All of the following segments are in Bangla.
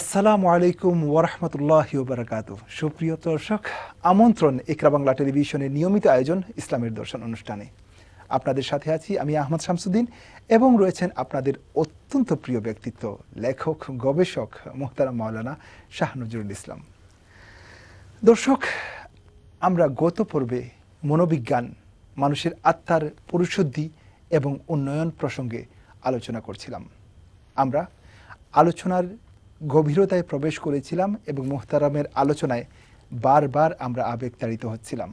আসসালামু আলাইকুম ওরহমতুল্লাহ বারাকাতু সুপ্রিয় দর্শক আমন্ত্রণ ইকরা বাংলা টেলিভিশনের নিয়মিত আয়োজন ইসলামের দর্শন অনুষ্ঠানে আপনাদের সাথে আছি আমি আহমদ শামসুদ্দিন এবং রয়েছেন আপনাদের অত্যন্ত প্রিয় ব্যক্তিত্ব লেখক গবেষক মোহতারা মাওলানা নজরুল ইসলাম দর্শক আমরা গত পর্বে মনোবিজ্ঞান মানুষের আত্মার পরিশুদ্ধি এবং উন্নয়ন প্রসঙ্গে আলোচনা করছিলাম আমরা আলোচনার গভীরতায় প্রবেশ করেছিলাম এবং মোহতারামের আলোচনায় বারবার আমরা আবেগ তাড়িত হচ্ছিলাম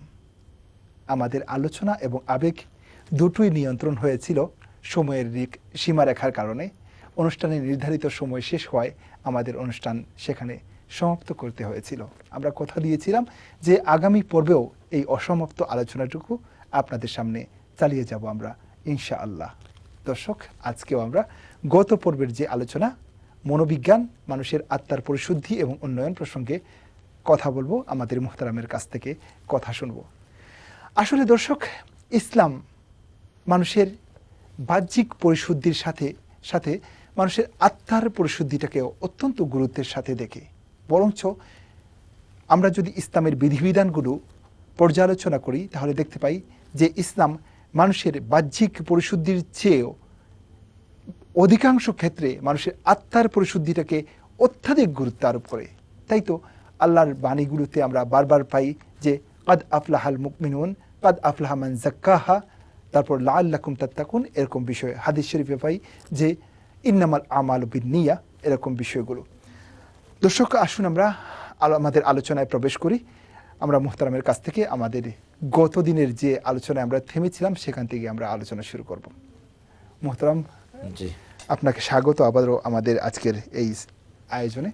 আমাদের আলোচনা এবং আবেগ দুটোই নিয়ন্ত্রণ হয়েছিল সময়ের দিক সীমারেখার কারণে অনুষ্ঠানের নির্ধারিত সময় শেষ হওয়ায় আমাদের অনুষ্ঠান সেখানে সমাপ্ত করতে হয়েছিল আমরা কথা দিয়েছিলাম যে আগামী পর্বেও এই অসমাপ্ত আলোচনাটুকু আপনাদের সামনে চালিয়ে যাব আমরা ইনশা আল্লাহ দর্শক আজকেও আমরা গত পর্বের যে আলোচনা মনোবিজ্ঞান মানুষের আত্মার পরিশুদ্ধি এবং উন্নয়ন প্রসঙ্গে কথা বলবো আমাদের মোহতারামের কাছ থেকে কথা শুনব আসলে দর্শক ইসলাম মানুষের বাহ্যিক পরিশুদ্ধির সাথে সাথে মানুষের আত্মার পরিশুদ্ধিটাকেও অত্যন্ত গুরুত্বের সাথে দেখে বরঞ্চ আমরা যদি ইসলামের বিধিবিধানগুলো পর্যালোচনা করি তাহলে দেখতে পাই যে ইসলাম মানুষের বাহ্যিক পরিশুদ্ধির চেয়েও অধিকাংশ ক্ষেত্রে মানুষের আত্মার পরিশুদ্ধিটাকে অত্যাধিক গুরুত্ব আরোপ করে তাই তো আল্লাহর বাণীগুলোতে আমরা বারবার পাই যে কাদ আফলাহাল মুকমিনুন কাদ আফলাহমান জাক্কাহা তারপর লা আল্লাকুম তাত্তাকুন এরকম বিষয় হাদিস শরীফে পাই যে ইন্নামাল আমাল নিয়া এরকম বিষয়গুলো দর্শক আসুন আমরা আমাদের আলোচনায় প্রবেশ করি আমরা মোহতারামের কাছ থেকে আমাদের গত দিনের যে আলোচনায় আমরা থেমেছিলাম সেখান থেকে আমরা আলোচনা শুরু করব মোহতারাম জি আপনাকে স্বাগত আবারও আমাদের আজকের এই আয়োজনে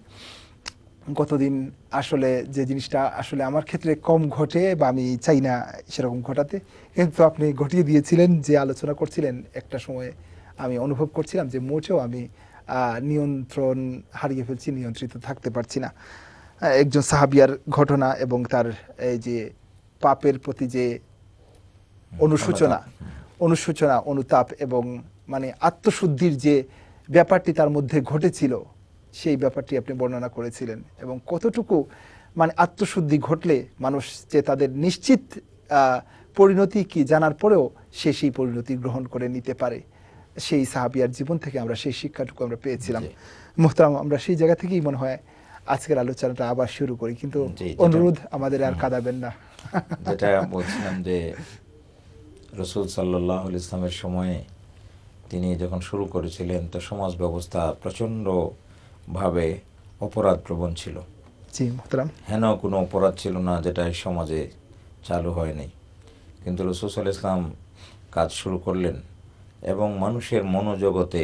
গতদিন আসলে যে জিনিসটা আসলে আমার ক্ষেত্রে কম ঘটে বা আমি চাই না সেরকম ঘটাতে কিন্তু আপনি ঘটিয়ে দিয়েছিলেন যে আলোচনা করছিলেন একটা সময়ে আমি অনুভব করছিলাম যে মোটেও আমি নিয়ন্ত্রণ হারিয়ে ফেলছি নিয়ন্ত্রিত থাকতে পারছি না একজন সাহাবিয়ার ঘটনা এবং তার এই যে পাপের প্রতি যে অনুসূচনা অনুসূচনা অনুতাপ এবং মানে আত্মশুদ্ধির যে ব্যাপারটি তার মধ্যে ঘটেছিল সেই ব্যাপারটি আপনি বর্ণনা করেছিলেন এবং কতটুকু মানে আত্মশুদ্ধি ঘটলে মানুষ যে তাদের নিশ্চিত পরিণতি কি জানার পরেও সে সেই পরিণতি গ্রহণ করে নিতে পারে সেই সাহাবিয়ার জীবন থেকে আমরা সেই শিক্ষাটুকু আমরা পেয়েছিলাম মোহতারাম আমরা সেই জায়গা থেকেই মনে হয় আজকের আলোচনাটা আবার শুরু করি কিন্তু অনুরোধ আমাদের আর কাঁদাবেন না যেটা বলছিলাম যে রসুল সাল্লাহ ইসলামের সময়ে তিনি যখন শুরু করেছিলেন তো সমাজ ব্যবস্থা প্রচণ্ডভাবে অপরাধ প্রবণ ছিল জি হেন কোনো অপরাধ ছিল না যেটা এই সমাজে চালু হয়নি কিন্তু রসুল ইসলাম কাজ শুরু করলেন এবং মানুষের মনোজগতে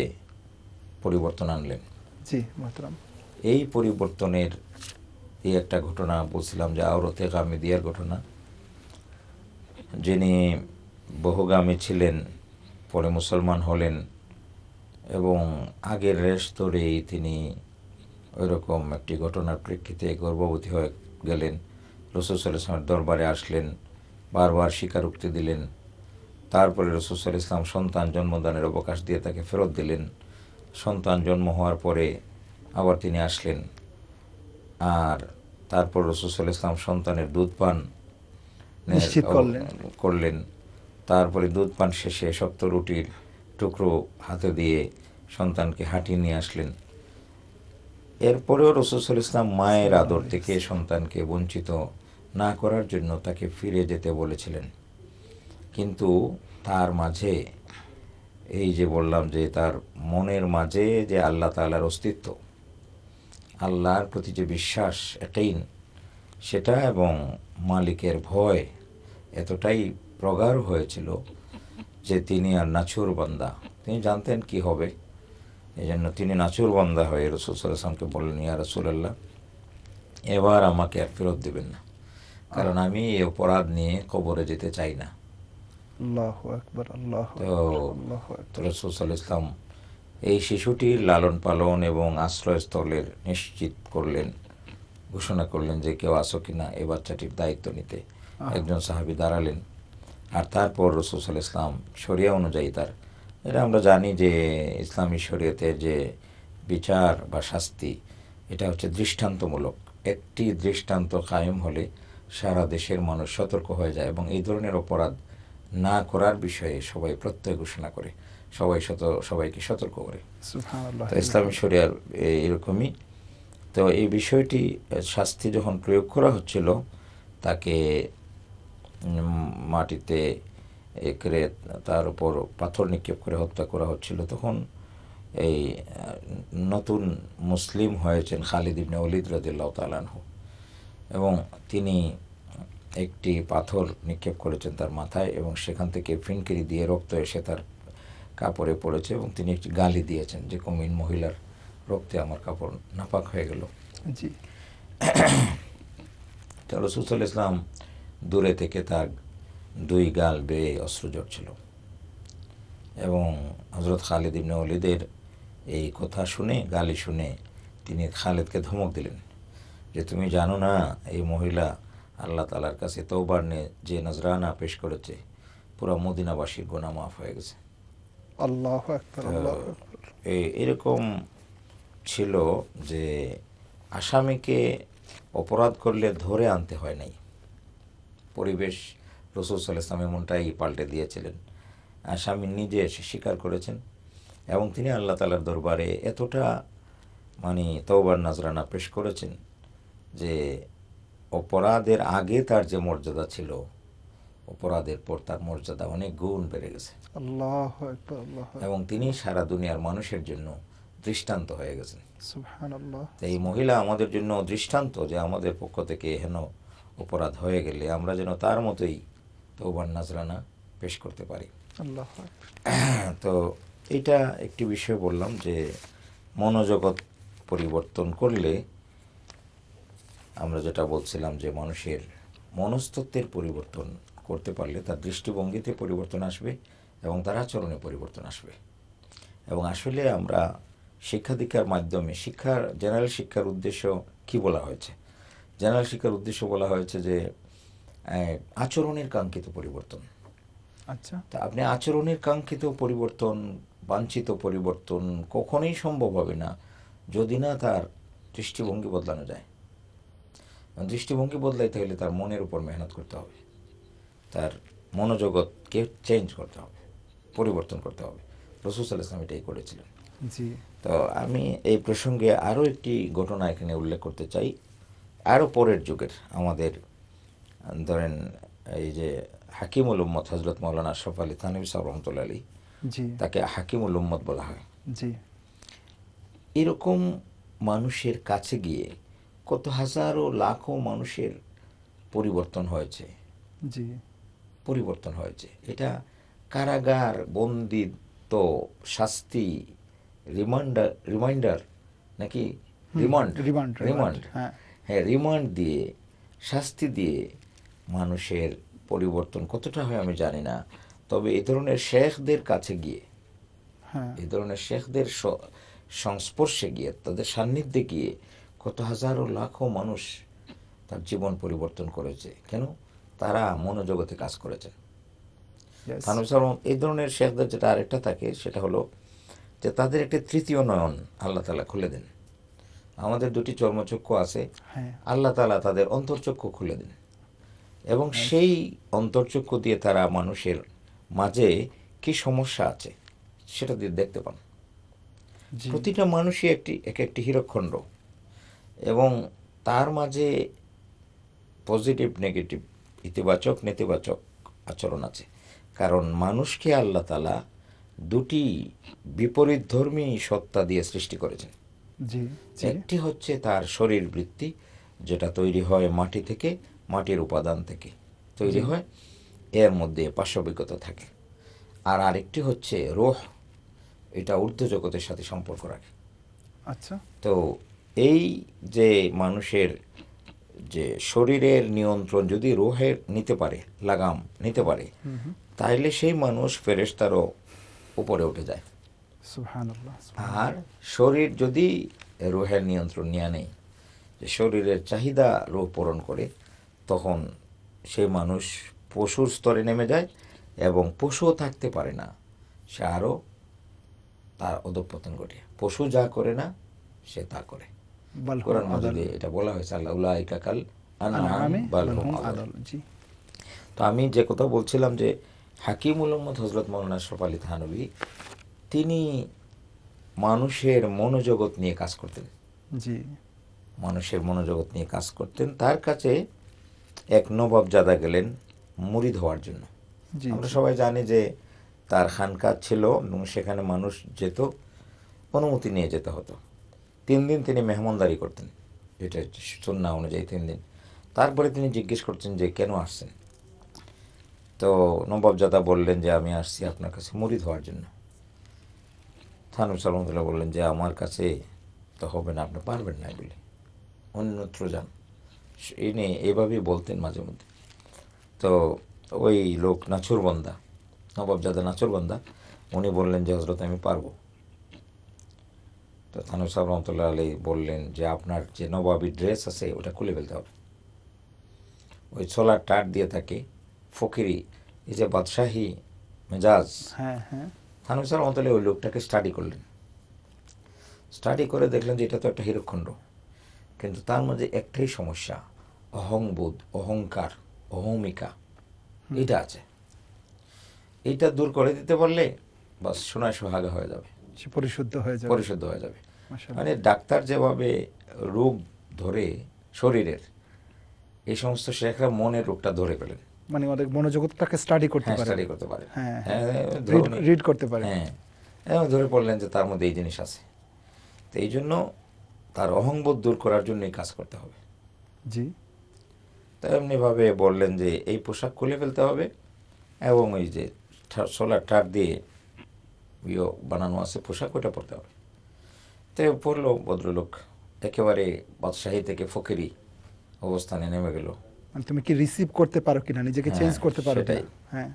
পরিবর্তন আনলেন জি এই পরিবর্তনের এই একটা ঘটনা বলছিলাম যে আওরতে দিয়ার ঘটনা যিনি বহুগামী ছিলেন পরে মুসলমান হলেন এবং আগের রেশ ধরেই তিনি ওইরকম একটি ঘটনার প্রেক্ষিতে গর্ভবতী হয়ে গেলেন রসুল ইসলামের দরবারে আসলেন বারবার স্বীকারোক্তি দিলেন তারপরে রসুল ইসলাম সন্তান জন্মদানের অবকাশ দিয়ে তাকে ফেরত দিলেন সন্তান জন্ম হওয়ার পরে আবার তিনি আসলেন আর তারপর রসুল ইসলাম সন্তানের দুধ পান করলেন তারপরে দুধ পান শেষে শক্ত রুটির টুকরো হাতে দিয়ে সন্তানকে হাঁটিয়ে নিয়ে আসলেন এরপরেও রসুসুল ইসলাম মায়ের আদর থেকে সন্তানকে বঞ্চিত না করার জন্য তাকে ফিরে যেতে বলেছিলেন কিন্তু তার মাঝে এই যে বললাম যে তার মনের মাঝে যে আল্লাহ তালার অস্তিত্ব আল্লাহর প্রতি যে বিশ্বাস এটাই সেটা এবং মালিকের ভয় এতটাই প্রগাঢ় হয়েছিল যে তিনি আর নাচুর বান্দা তিনি জানতেন কি হবে এই জন্য তিনি নাচুর বান্দা হয়ে রসুলামকে বললেন ইয়া রসুলাল্লাহ এবার আমাকে আর ফেরত দেবেন না কারণ আমি এই অপরাধ নিয়ে কবরে যেতে চাই না ইসলাম এই শিশুটির লালন পালন এবং আশ্রয়স্থলের নিশ্চিত করলেন ঘোষণা করলেন যে কেউ আসো কিনা এ বাচ্চাটির দায়িত্ব নিতে একজন সাহাবি দাঁড়ালেন আর তারপর রসুল ইসলাম শরিয়া অনুযায়ী তার এটা আমরা জানি যে ইসলামী শরীয়তের যে বিচার বা শাস্তি এটা হচ্ছে দৃষ্টান্তমূলক একটি দৃষ্টান্ত কায়েম হলে সারা দেশের মানুষ সতর্ক হয়ে যায় এবং এই ধরনের অপরাধ না করার বিষয়ে সবাই প্রত্যয় ঘোষণা করে সবাই সত সবাইকে সতর্ক করে ইসলামী শরিয়ার এরকমই তো এই বিষয়টি শাস্তি যখন প্রয়োগ করা হচ্ছিল তাকে মাটিতে একরে তার উপর পাথর নিক্ষেপ করে হত্যা করা হচ্ছিল তখন এই নতুন মুসলিম হয়েছেন খালিদ ইবনে অলিদ রদিল্লাহ তালানহু এবং তিনি একটি পাথর নিক্ষেপ করেছেন তার মাথায় এবং সেখান থেকে ফিনকিরি দিয়ে রক্ত এসে তার কাপড়ে পড়েছে এবং তিনি একটি গালি দিয়েছেন যে কমিন মহিলার রক্তে আমার কাপড় নাপাক হয়ে গেল জি সুসল ইসলাম দূরে থেকে তার দুই গাল বেয়ে অস্ত্র ঝরছিল এবং হজরত খালিদ ইবনে অলিদের এই কথা শুনে গালি শুনে তিনি খালেদকে ধমক দিলেন যে তুমি জানো না এই মহিলা আল্লাহ তালার কাছে তো বারনে যে নজরানা পেশ করেছে পুরো মদিনাবাসীর গোনা মাফ হয়ে গেছে আল্লাহ এরকম ছিল যে আসামিকে অপরাধ করলে ধরে আনতে হয় নাই পরিবেশ রসুল ইসলাম এমনটাই পাল্টে দিয়েছিলেন স্বামী নিজে এসে স্বীকার করেছেন এবং তিনি আল্লাহ তালার দরবারে এতটা মানে তৌবার নাজরানা পেশ করেছেন যে অপরাধের আগে তার যে মর্যাদা ছিল অপরাধের পর তার মর্যাদা অনেক গুণ বেড়ে গেছে এবং তিনি সারা দুনিয়ার মানুষের জন্য দৃষ্টান্ত হয়ে গেছেন এই মহিলা আমাদের জন্য দৃষ্টান্ত যে আমাদের পক্ষ থেকে হেন অপরাধ হয়ে গেলে আমরা যেন তার মতোই তৌবান নাজরানা পেশ করতে পারি তো এটা একটি বিষয় বললাম যে মনোজগৎ পরিবর্তন করলে আমরা যেটা বলছিলাম যে মানুষের মনস্তত্বের পরিবর্তন করতে পারলে তার দৃষ্টিভঙ্গিতে পরিবর্তন আসবে এবং তার আচরণে পরিবর্তন আসবে এবং আসলে আমরা শিক্ষা দীক্ষার মাধ্যমে শিক্ষার জেনারেল শিক্ষার উদ্দেশ্য কি বলা হয়েছে জেনারেল শিক্ষার উদ্দেশ্য বলা হয়েছে যে আচরণের কাঙ্ক্ষিত পরিবর্তন আচ্ছা তা আপনি আচরণের কাঙ্ক্ষিত পরিবর্তন বাঞ্ছিত পরিবর্তন কখনোই সম্ভব হবে না যদি না তার দৃষ্টিভঙ্গি বদলানো যায় দৃষ্টিভঙ্গি বদলাইতে হলে তার মনের উপর মেহনত করতে হবে তার মনোজগৎকে চেঞ্জ করতে হবে পরিবর্তন করতে হবে রসুসাল ইসলাম এটাই করেছিলেন জি তো আমি এই প্রসঙ্গে আরও একটি ঘটনা এখানে উল্লেখ করতে চাই আরও পরের যুগের আমাদের ধরেন এই যে হাকিমুল উম্মদ হজরত মৌলানা আশরফ আলী থানবী সাহ রহমতুল্লা আলী তাকে হাকিমুল উম্মদ বলা হয় এরকম মানুষের কাছে গিয়ে কত হাজারো লাখো মানুষের পরিবর্তন হয়েছে জি পরিবর্তন হয়েছে এটা কারাগার বন্দিত্ব শাস্তি রিমান্ডার রিমাইন্ডার নাকি রিমান্ড রিমান্ড রিমান্ড হ্যাঁ হ্যাঁ রিমান্ড দিয়ে শাস্তি দিয়ে মানুষের পরিবর্তন কতটা হয় আমি জানি না তবে এ ধরনের শেখদের কাছে গিয়ে হ্যাঁ। এ ধরনের শেখদের সংস্পর্শে গিয়ে তাদের সান্নিধ্যে গিয়ে কত হাজারো লাখো মানুষ তার জীবন পরিবর্তন করেছে কেন তারা মনোজগতে কাজ করেছে এই ধরনের শেখদের যেটা আরেকটা থাকে সেটা হলো যে তাদের একটি তৃতীয় নয়ন আল্লাহ তালা খুলে দেন আমাদের দুটি চর্মচক্ষু আছে হ্যাঁ। আল্লাহ তালা তাদের অন্তর্চক্ষু খুলে দেন এবং হ্যাঁ। সেই অন্তর্চক্ষু দিয়ে তারা মানুষের মাঝে কি সমস্যা আছে সেটা দিয়ে দেখতে পান প্রতিটা মানুষই একটি এক একটি হীরকখণ্ড এবং তার মাঝে পজিটিভ নেগেটিভ ইতিবাচক নেতিবাচক আচরণ আছে কারণ মানুষকে আল্লাহ তালা দুটি বিপরীত ধর্মী সত্তা দিয়ে সৃষ্টি করেছেন একটি হচ্ছে তার শরীর বৃত্তি যেটা তৈরি হয় মাটি থেকে মাটির উপাদান থেকে তৈরি হয় এর মধ্যে পার্শ্ববিকতা থাকে আর আরেকটি হচ্ছে রোহ এটা ঊর্ধ্ব জগতের সাথে সম্পর্ক রাখে আচ্ছা তো এই যে মানুষের যে শরীরের নিয়ন্ত্রণ যদি রোহের নিতে পারে লাগাম নিতে পারে তাইলে সেই মানুষ ফেরেস্তারও উপরে উঠে যায় আর শরীর যদি রোহের নিয়ন্ত্রণ নিয়ে নেই যে শরীরের চাহিদা রোগ পূরণ করে তখন সে মানুষ পশুর স্তরে নেমে যায় এবং পশুও থাকতে পারে না সে আরও তার অধপতন ঘটে পশু যা করে না সে তা করে কোরআন মাজিদে এটা বলা হয়েছে আল্লাহ উলাইকা তো আমি যে কথা বলছিলাম যে হাকিম উলম্মদ হজরত মৌলানা শফ আলী থানবী তিনি মানুষের মনোজগৎ নিয়ে কাজ করতেন জি মানুষের মনোজগৎ নিয়ে কাজ করতেন তার কাছে এক নবাব জাদা গেলেন মুড়ি ধোয়ার জন্য আমরা সবাই জানি যে তার খানকা ছিল এবং সেখানে মানুষ যেত অনুমতি নিয়ে যেতে হতো তিন দিন তিনি মেহমানদারি করতেন এটা সন্না অনুযায়ী তিন দিন তারপরে তিনি জিজ্ঞেস করছেন যে কেন আসছেন তো নবাবজাদা বললেন যে আমি আসছি আপনার কাছে মুড়ি ধোয়ার জন্য সানুস আলহামদুল্লাহ বললেন যে আমার কাছে তো হবে না আপনি পারবেন না বলে অন্যত্র যান এনে এভাবেই বলতেন মাঝে মধ্যে তো ওই লোক নবাব নবাবজাদা নাচুরবন্দা উনি বললেন যে হজরত আমি পারবো তো থানু সাহেব রহমতুল্লাহ আলী বললেন যে আপনার যে নবাবী ড্রেস আছে ওটা খুলে ফেলতে হবে ওই ছোলার টাট দিয়ে থাকে ফকিরি এই যে বাদশাহী মেজাজ হ্যাঁ হ্যাঁ থানবী সাল অন্তলে ওই লোকটাকে স্টাডি করলেন স্টাডি করে দেখলেন যে এটা তো একটা হিরোখণ্ড কিন্তু তার মধ্যে একটাই সমস্যা অহংবোধ অহংকার অহমিকা এটা আছে এটা দূর করে দিতে পারলে বাস সোনায় সোহাগা হয়ে যাবে পরিশুদ্ধ হয়ে যাবে পরিশুদ্ধ হয়ে যাবে মানে ডাক্তার যেভাবে রোগ ধরে শরীরের এই সমস্ত শেখরা মনের রোগটা ধরে ফেলেন মানে ওদের মনোজগতটাকে স্টাডি করতে হ্যাঁ, পারে স্টাডি করতে পারে হ্যাঁ, হ্যাঁ।, হ্যাঁ রিড করতে পারে হ্যাঁ ধরে পড়লেন যে তার মধ্যে এই জিনিস আছে তো এই জন্য তার অহংবোধ দূর করার জন্যই কাজ করতে হবে জি তো এমনিভাবে বললেন যে এই পোশাক খুলে ফেলতে হবে এবং ওই যে সোলার ট্রাক দিয়ে ইয়ে বানানো আছে পোশাক ওটা পরতে হবে তো পড়লো ভদ্রলোক একেবারে বাদশাহী থেকে ফকিরি অবস্থানে নেমে গেলো মানে তুমি কি রিসিভ করতে পারো কিনা নিজেকে চেঞ্জ হ্যাঁ, করতে পারো তাই হ্যাঁ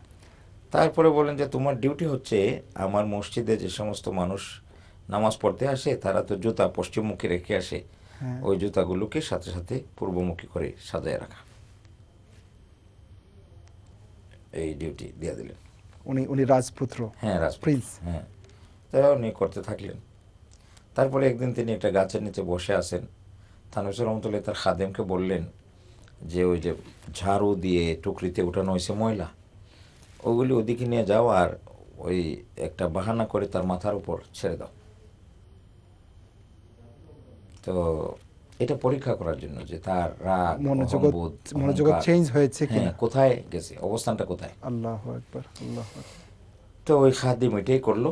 তারপরে বলেন যে তোমার ডিউটি হচ্ছে আমার মসজিদে যে সমস্ত মানুষ নামাজ পড়তে আসে তারা তো জুতা পশ্চিমমুখী রেখে আসে হ্যাঁ। ওই জুতাগুলোকে সাথে সাথে পূর্বমুখী করে সাজায় রাখা এই ডিউটি দিয়ে দিলেন উনি উনি রাজপুত্র হ্যাঁ রাজপ্রিন্স হ্যাঁ তাই উনি করতে থাকলেন তারপরে একদিন তিনি একটা গাছের নিচে বসে আছেন থানুসুর রহমতুল্লাহ তার খাদেমকে বললেন যে ওই যে ঝাড়ু দিয়ে টুকরিতে উঠানো হয়েছে ময়লা ওগুলি ওদিকে নিয়ে যাও আর ওই একটা বাহানা করে তার মাথার উপর ছেড়ে দাও তো এটা পরীক্ষা করার জন্য যে তার রাগ মনোযোগ মনোযোগ চেঞ্জ হয়েছে কিনা হ্যাঁ, কোথায় গেছে অবস্থানটা কোথায় আল্লাহু আকবার আল্লাহু তো ওই দিয়ে মিটেই করলো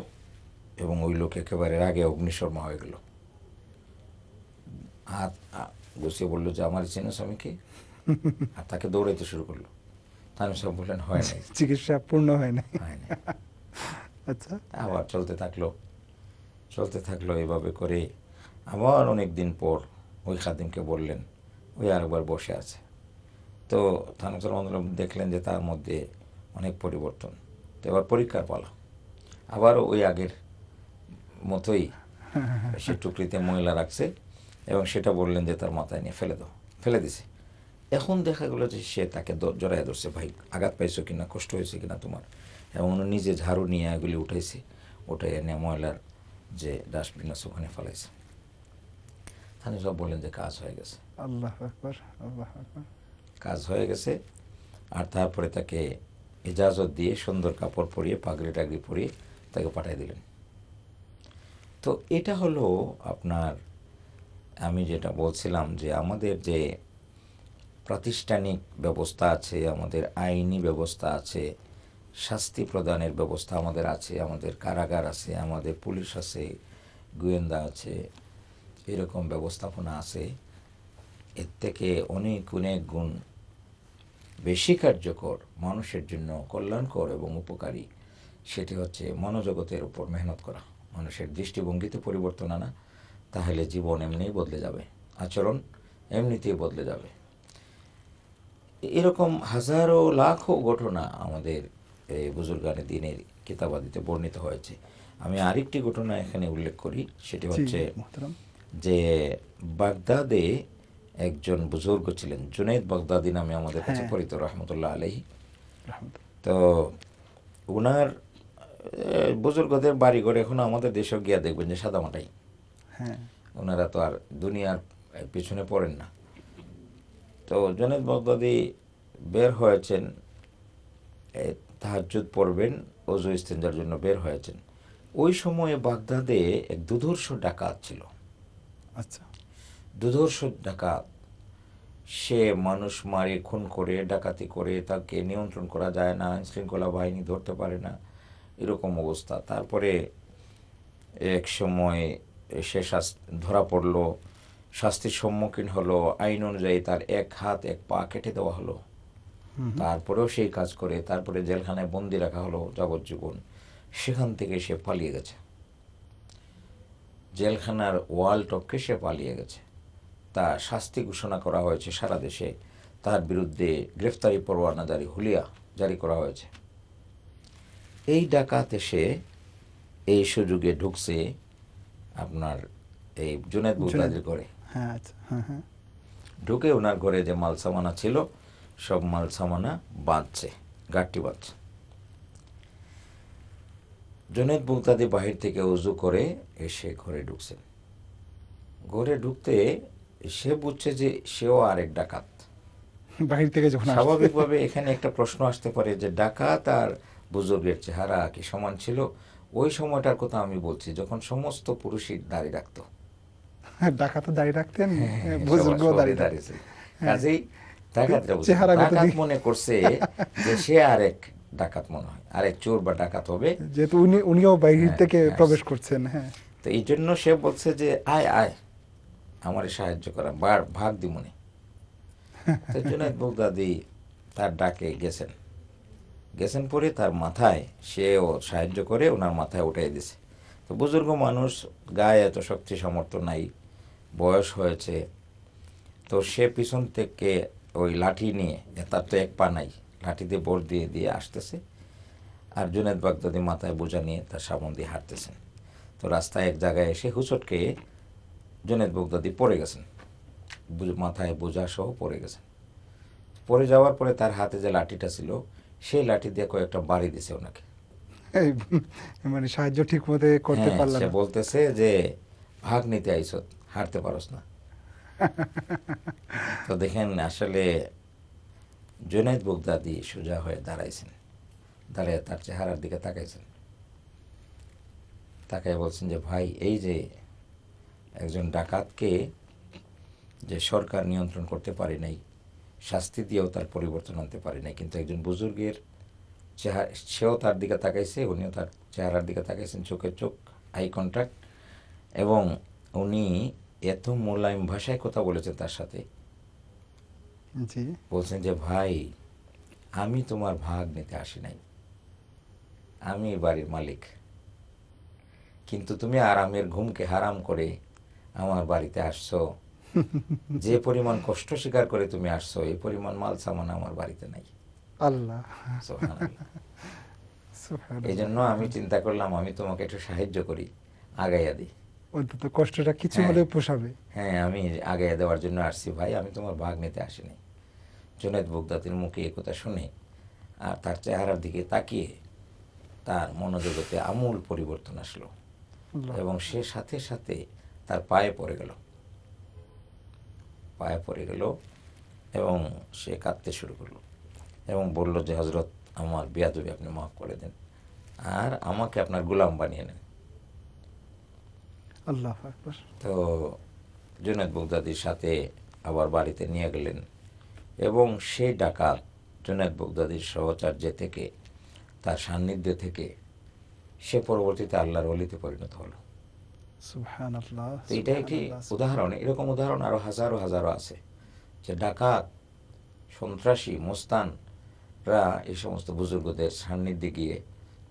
এবং ওই লোক একেবারে রাগে অগ্নিশর্মা হয়ে গেল হাত গুছিয়ে বললো যে আমার চেনো স্বামীকে আর তাকে দৌড়াইতে শুরু করলো তামিম সাহেব বললেন হয় নাই চিকিৎসা পূর্ণ হয় নাই আচ্ছা আবার চলতে থাকলো চলতে থাকলো এভাবে করে আবার অনেক দিন পর ওই খাদিমকে বললেন ওই আরেকবার বসে আছে তো থানুসর মন্দ দেখলেন যে তার মধ্যে অনেক পরিবর্তন তো এবার পরীক্ষার পালা আবারও ওই আগের মতোই সে টুকরিতে মহিলা রাখছে এবং সেটা বললেন যে তার মাথায় নিয়ে ফেলে দাও ফেলে দিছে এখন দেখা গেলো যে সে তাকে জড়াইয়া ধরছে ভাই আঘাত পাইছো কিনা কষ্ট হয়েছে কিনা তোমার এবং নিজে ঝাড়ু নিয়ে এগুলি উঠাইছে উঠাই এনে ময়লার যে ডাস্টবিন আছে ওখানে ফেলাইছে তাহলে সব বলেন যে কাজ হয়ে গেছে আল্লাহ আল্লাহ কাজ হয়ে গেছে আর তারপরে তাকে ইজাজত দিয়ে সুন্দর কাপড় পরিয়ে পাগড়ি টাগড়ি পরিয়ে তাকে পাঠিয়ে দিলেন তো এটা হলো আপনার আমি যেটা বলছিলাম যে আমাদের যে প্রাতিষ্ঠানিক ব্যবস্থা আছে আমাদের আইনি ব্যবস্থা আছে শাস্তি প্রদানের ব্যবস্থা আমাদের আছে আমাদের কারাগার আছে আমাদের পুলিশ আছে গোয়েন্দা আছে এরকম ব্যবস্থাপনা আছে এর থেকে অনেক অনেক গুণ বেশি কার্যকর মানুষের জন্য কল্যাণকর এবং উপকারী সেটি হচ্ছে মনোজগতের উপর মেহনত করা মানুষের দৃষ্টিভঙ্গিতে পরিবর্তন আনা তাহলে জীবন এমনিই বদলে যাবে আচরণ এমনিতেই বদলে যাবে এরকম হাজারো লাখো ঘটনা আমাদের বুজুর্গানে দিনের কিতাবাদিতে বর্ণিত হয়েছে আমি আরেকটি ঘটনা এখানে উল্লেখ করি সেটি হচ্ছে যে বাগদাদে একজন বুজুর্গ ছিলেন জুনেদ বাগদাদি নামে আমাদের কাছে হ্যাঁ। পরিত রহমতুল্লাহ আলহি তো ওনার বুজুর্গদের বাড়িঘর এখন আমাদের দেশে গিয়া দেখবেন যে সাদামাটাই ওনারা হ্যাঁ। তো আর দুনিয়ার পিছনে পড়েন না তো জনেদ বাগদাদি বের হয়েছেন তাহাজুদ পড়বেন অজু ইস্তেঞ্জার জন্য বের হয়েছেন ওই সময়ে বাগদাদে এক দুধর্ষ ডাকাত ছিল আচ্ছা দুধর্ষ ডাকাত সে মানুষ মারে খুন করে ডাকাতি করে তাকে নিয়ন্ত্রণ করা যায় না শৃঙ্খলা বাহিনী ধরতে পারে না এরকম অবস্থা তারপরে এক সময় সে ধরা পড়লো শাস্তির সম্মুখীন হলো আইন অনুযায়ী তার এক হাত এক পা কেটে দেওয়া হলো তারপরেও সেই কাজ করে তারপরে জেলখানায় বন্দি রাখা হলো যাবজ্জীবন সেখান থেকে সে পালিয়ে গেছে জেলখানার ওয়াল টপকে সে পালিয়ে গেছে তা শাস্তি ঘোষণা করা হয়েছে সারা দেশে তার বিরুদ্ধে গ্রেফতারি পরোয়ানা জারি হুলিয়া জারি করা হয়েছে এই ডাকাত এসে এই সুযোগে ঢুকছে আপনার এই জুনেদ বুকাদির করে হ্যাঁ, হ্যাঁ, হ্যাঁ। ঢুকে ওনার ঘরে যে মাল সামানা ছিল সব মাল সামানা বাঁধছে গাঠটি বাঁধছে জনেদ বুগদাদি বাহির থেকে উজু করে এসে ঘরে ঢুকছেন ঘরে ঢুকতে সে বুঝছে যে সেও আরেক ডাকাত বাহির থেকে যখন স্বাভাবিকভাবে এখানে একটা প্রশ্ন আসতে পারে যে ডাকাত আর বুজুর্গের চেহারা কি সমান ছিল ওই সময়টার কথা আমি বলছি যখন সমস্ত পুরুষই দাঁড়িয়ে রাখতো হ্যাঁ, দাঁড়িয়ে রাখতেন হ্যাঁ, হ্যাঁ, বুজুর্গ দাঁড়িয়ে কাজেই মনে করছে যে সে আরেক ডাকাত মনে হয় আরেক চোর বা ডাকাত হবে যেহেতু উনি উনিও বাইরের থেকে প্রবেশ করছেন হ্যাঁ তো এই জন্য সে বলছে যে আয় আয় আমার সাহায্য করা বার ভাগ দি মনে জুনায়দ বগদাদি তার ডাকে গেছেন গেছেন পরে তার মাথায় সেও সাহায্য করে ওনার মাথায় উঠাই দিছে তো বুজুর্গ মানুষ গায়ে এত শক্তি সামর্থ্য নাই বয়স হয়েছে তো সে পিছন থেকে ওই লাঠি নিয়ে তার তো এক পা নাই লাঠিতে বর দিয়ে দিয়ে আসতেছে আর জুনেদ বাগদাদি মাথায় বোঝা নিয়ে তার সাবন দিয়ে হাঁটতেছেন তো রাস্তায় এক জায়গায় এসে হুচট খেয়ে জুনেদ বাগদাদি পড়ে গেছেন মাথায় বোঝা সহ পড়ে গেছেন পড়ে যাওয়ার পরে তার হাতে যে লাঠিটা ছিল সেই লাঠি দিয়ে কয়েকটা বাড়ি দিছে ওনাকে মানে সাহায্য ঠিক মতো করতে হ্যাঁ, পারলাম বলতেছে যে ভাগ নিতে আইসত হারতে পারস না তো দেখেন আসলে জুনেদ বুগদাদি সোজা হয়ে দাঁড়াইছেন দাঁড়িয়ে তার চেহারার দিকে তাকাইছেন তাকাই বলছেন যে ভাই এই যে একজন ডাকাতকে যে সরকার নিয়ন্ত্রণ করতে পারে নাই শাস্তি দিয়েও তার পরিবর্তন আনতে পারে নাই কিন্তু একজন বুজুর্গের চেহারা সেও তার দিকে তাকাইছে উনিও তার চেহারার দিকে তাকাইছেন চোখে চোখ আই কন্ট্যাক্ট এবং উনি এত মোলায়েম ভাষায় কথা বলেছেন তার সাথে বলছেন যে ভাই আমি তোমার ভাগ নিতে আসি নাই আমি বাড়ির মালিক কিন্তু তুমি আরামের ঘুমকে হারাম করে আমার বাড়িতে আসছো যে পরিমাণ কষ্ট স্বীকার করে তুমি আসছো এই পরিমাণ মাল সামান আমার বাড়িতে নাই আল্লাহ এই জন্য আমি চিন্তা করলাম আমি তোমাকে একটু সাহায্য করি আগাইয়া দিই অন্তত কষ্টটা কিছু হ্যাঁ। হলেও পোষাবে হ্যাঁ আমি আগে দেওয়ার জন্য আসছি ভাই আমি তোমার ভাগ নিতে আসিনি জুনেদ বুগদাতির মুখে কথা শুনে আর তার চেহারার দিকে তাকিয়ে তার মনোজগতে আমূল পরিবর্তন আসলো এবং সে সাথে সাথে তার পায়ে পড়ে গেল পায়ে পড়ে গেল এবং সে কাঁদতে শুরু করলো এবং বলল যে হজরত আমার বিয়াদবি আপনি মাফ করে দেন আর আমাকে আপনার গোলাম বানিয়ে নেন আল্লাহ তো জুনেদ বগদাদির সাথে আবার বাড়িতে নিয়ে গেলেন এবং সেই ডাকাত জুনেদ বগদাদির সহচার্যে থেকে তার সান্নিধ্যে থেকে সে পরবর্তীতে আল্লাহর অলিতে পরিণত হলো এটা একটি উদাহরণ এরকম উদাহরণ আরো হাজারো হাজারো আছে যে ডাকাত সন্ত্রাসী মোস্তানরা এই সমস্ত বুজুর্গদের সান্নিধ্যে গিয়ে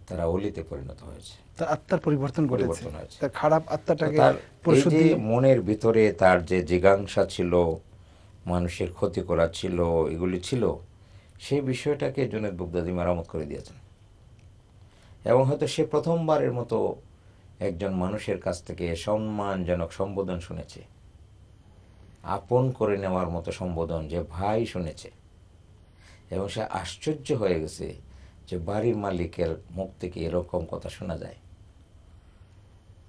তারা অলিতে পরিণত হয়েছে তার আত্মার পরিবর্তন ঘটেছে তার খারাপ আত্মাটাকে পরিশুদ্ধি মনের ভিতরে তার যে জিজ্ঞাসা ছিল মানুষের ক্ষতি করা ছিল এগুলি ছিল সেই বিষয়টাকে জুনেদ বুগদাদি মেরামত করে দিয়েছেন এবং হয়তো সে প্রথমবারের মতো একজন মানুষের কাছ থেকে সম্মানজনক সম্বোধন শুনেছে আপন করে নেওয়ার মতো সম্বোধন যে ভাই শুনেছে এবং সে আশ্চর্য হয়ে গেছে যে বাড়ির মালিকের মুখ থেকে এরকম কথা শোনা যায়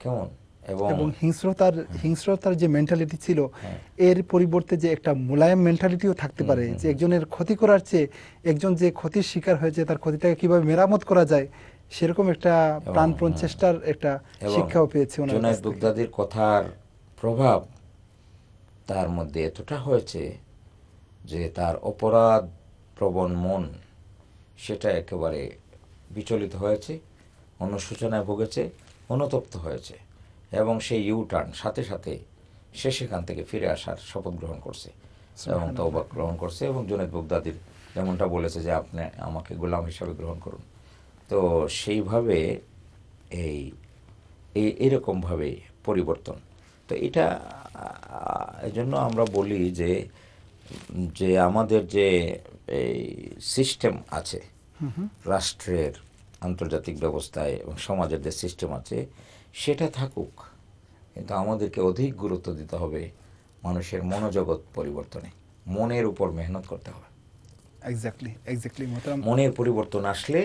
কেমন এবং হিংস্রতার হিংস্রতার যে মেন্টালিটি ছিল হ্যাঁ। এর পরিবর্তে যে একটা মোলায়েম মেন্টালিটিও থাকতে পারে যে একজনের ক্ষতি করার চেয়ে একজন যে ক্ষতির শিকার হয়েছে তার ক্ষতিটাকে কিভাবে মেরামত করা যায় সেরকম একটা প্রাণপণ চেষ্টার একটা শিক্ষাও পেয়েছে জুনায়দ বুগদাদির কথার প্রভাব তার মধ্যে এতটা হয়েছে যে তার অপরাধ প্রবণ মন সেটা একেবারে বিচলিত হয়েছে অনুশোচনায় ভুগেছে অনুতপ্ত হয়েছে এবং সেই ইউ টার্ন সাথে সাথে সে সেখান থেকে ফিরে আসার শপথ গ্রহণ করছে এবং তৌবা গ্রহণ করছে এবং জুনেদ বুগদাদির যেমনটা বলেছে যে আপনি আমাকে গোলাম হিসাবে গ্রহণ করুন তো সেইভাবে এই এরকমভাবে পরিবর্তন তো এটা এজন্য আমরা বলি যে যে আমাদের যে এই সিস্টেম আছে রাষ্ট্রের আন্তর্জাতিক ব্যবস্থায় এবং সমাজের যে সিস্টেম আছে সেটা থাকুক কিন্তু আমাদেরকে অধিক গুরুত্ব দিতে হবে মানুষের মনোজগৎ পরিবর্তনে মনের উপর মেহনত করতে হবে মনের পরিবর্তন আসলে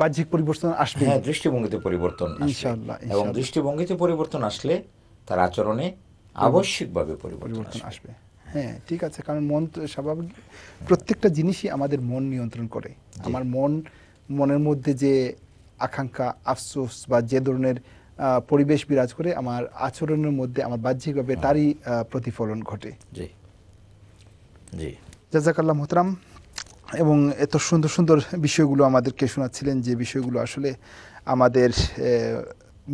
বাহ্যিক পরিবর্তন আসবে হ্যাঁ দৃষ্টিভঙ্গিতে পরিবর্তন ইনশাআল্লাহ এবং দৃষ্টিভঙ্গিতে পরিবর্তন আসলে তার আচরণে আবশ্যিকভাবে পরিবর্তন আসবে হ্যাঁ ঠিক আছে কারণ মন স্বাভাবিক প্রত্যেকটা জিনিসই আমাদের মন নিয়ন্ত্রণ করে আমার মন মনের মধ্যে যে আকাঙ্ক্ষা আফসোস বা যে ধরনের পরিবেশ বিরাজ করে আমার আচরণের মধ্যে আমার বাহ্যিকভাবে হ্যাঁ। তারই প্রতিফলন ঘটে জি জি জাজাকাল্লাহ মোহতারাম এবং এত সুন্দর সুন্দর বিষয়গুলো আমাদেরকে শোনাচ্ছিলেন যে বিষয়গুলো আসলে আমাদের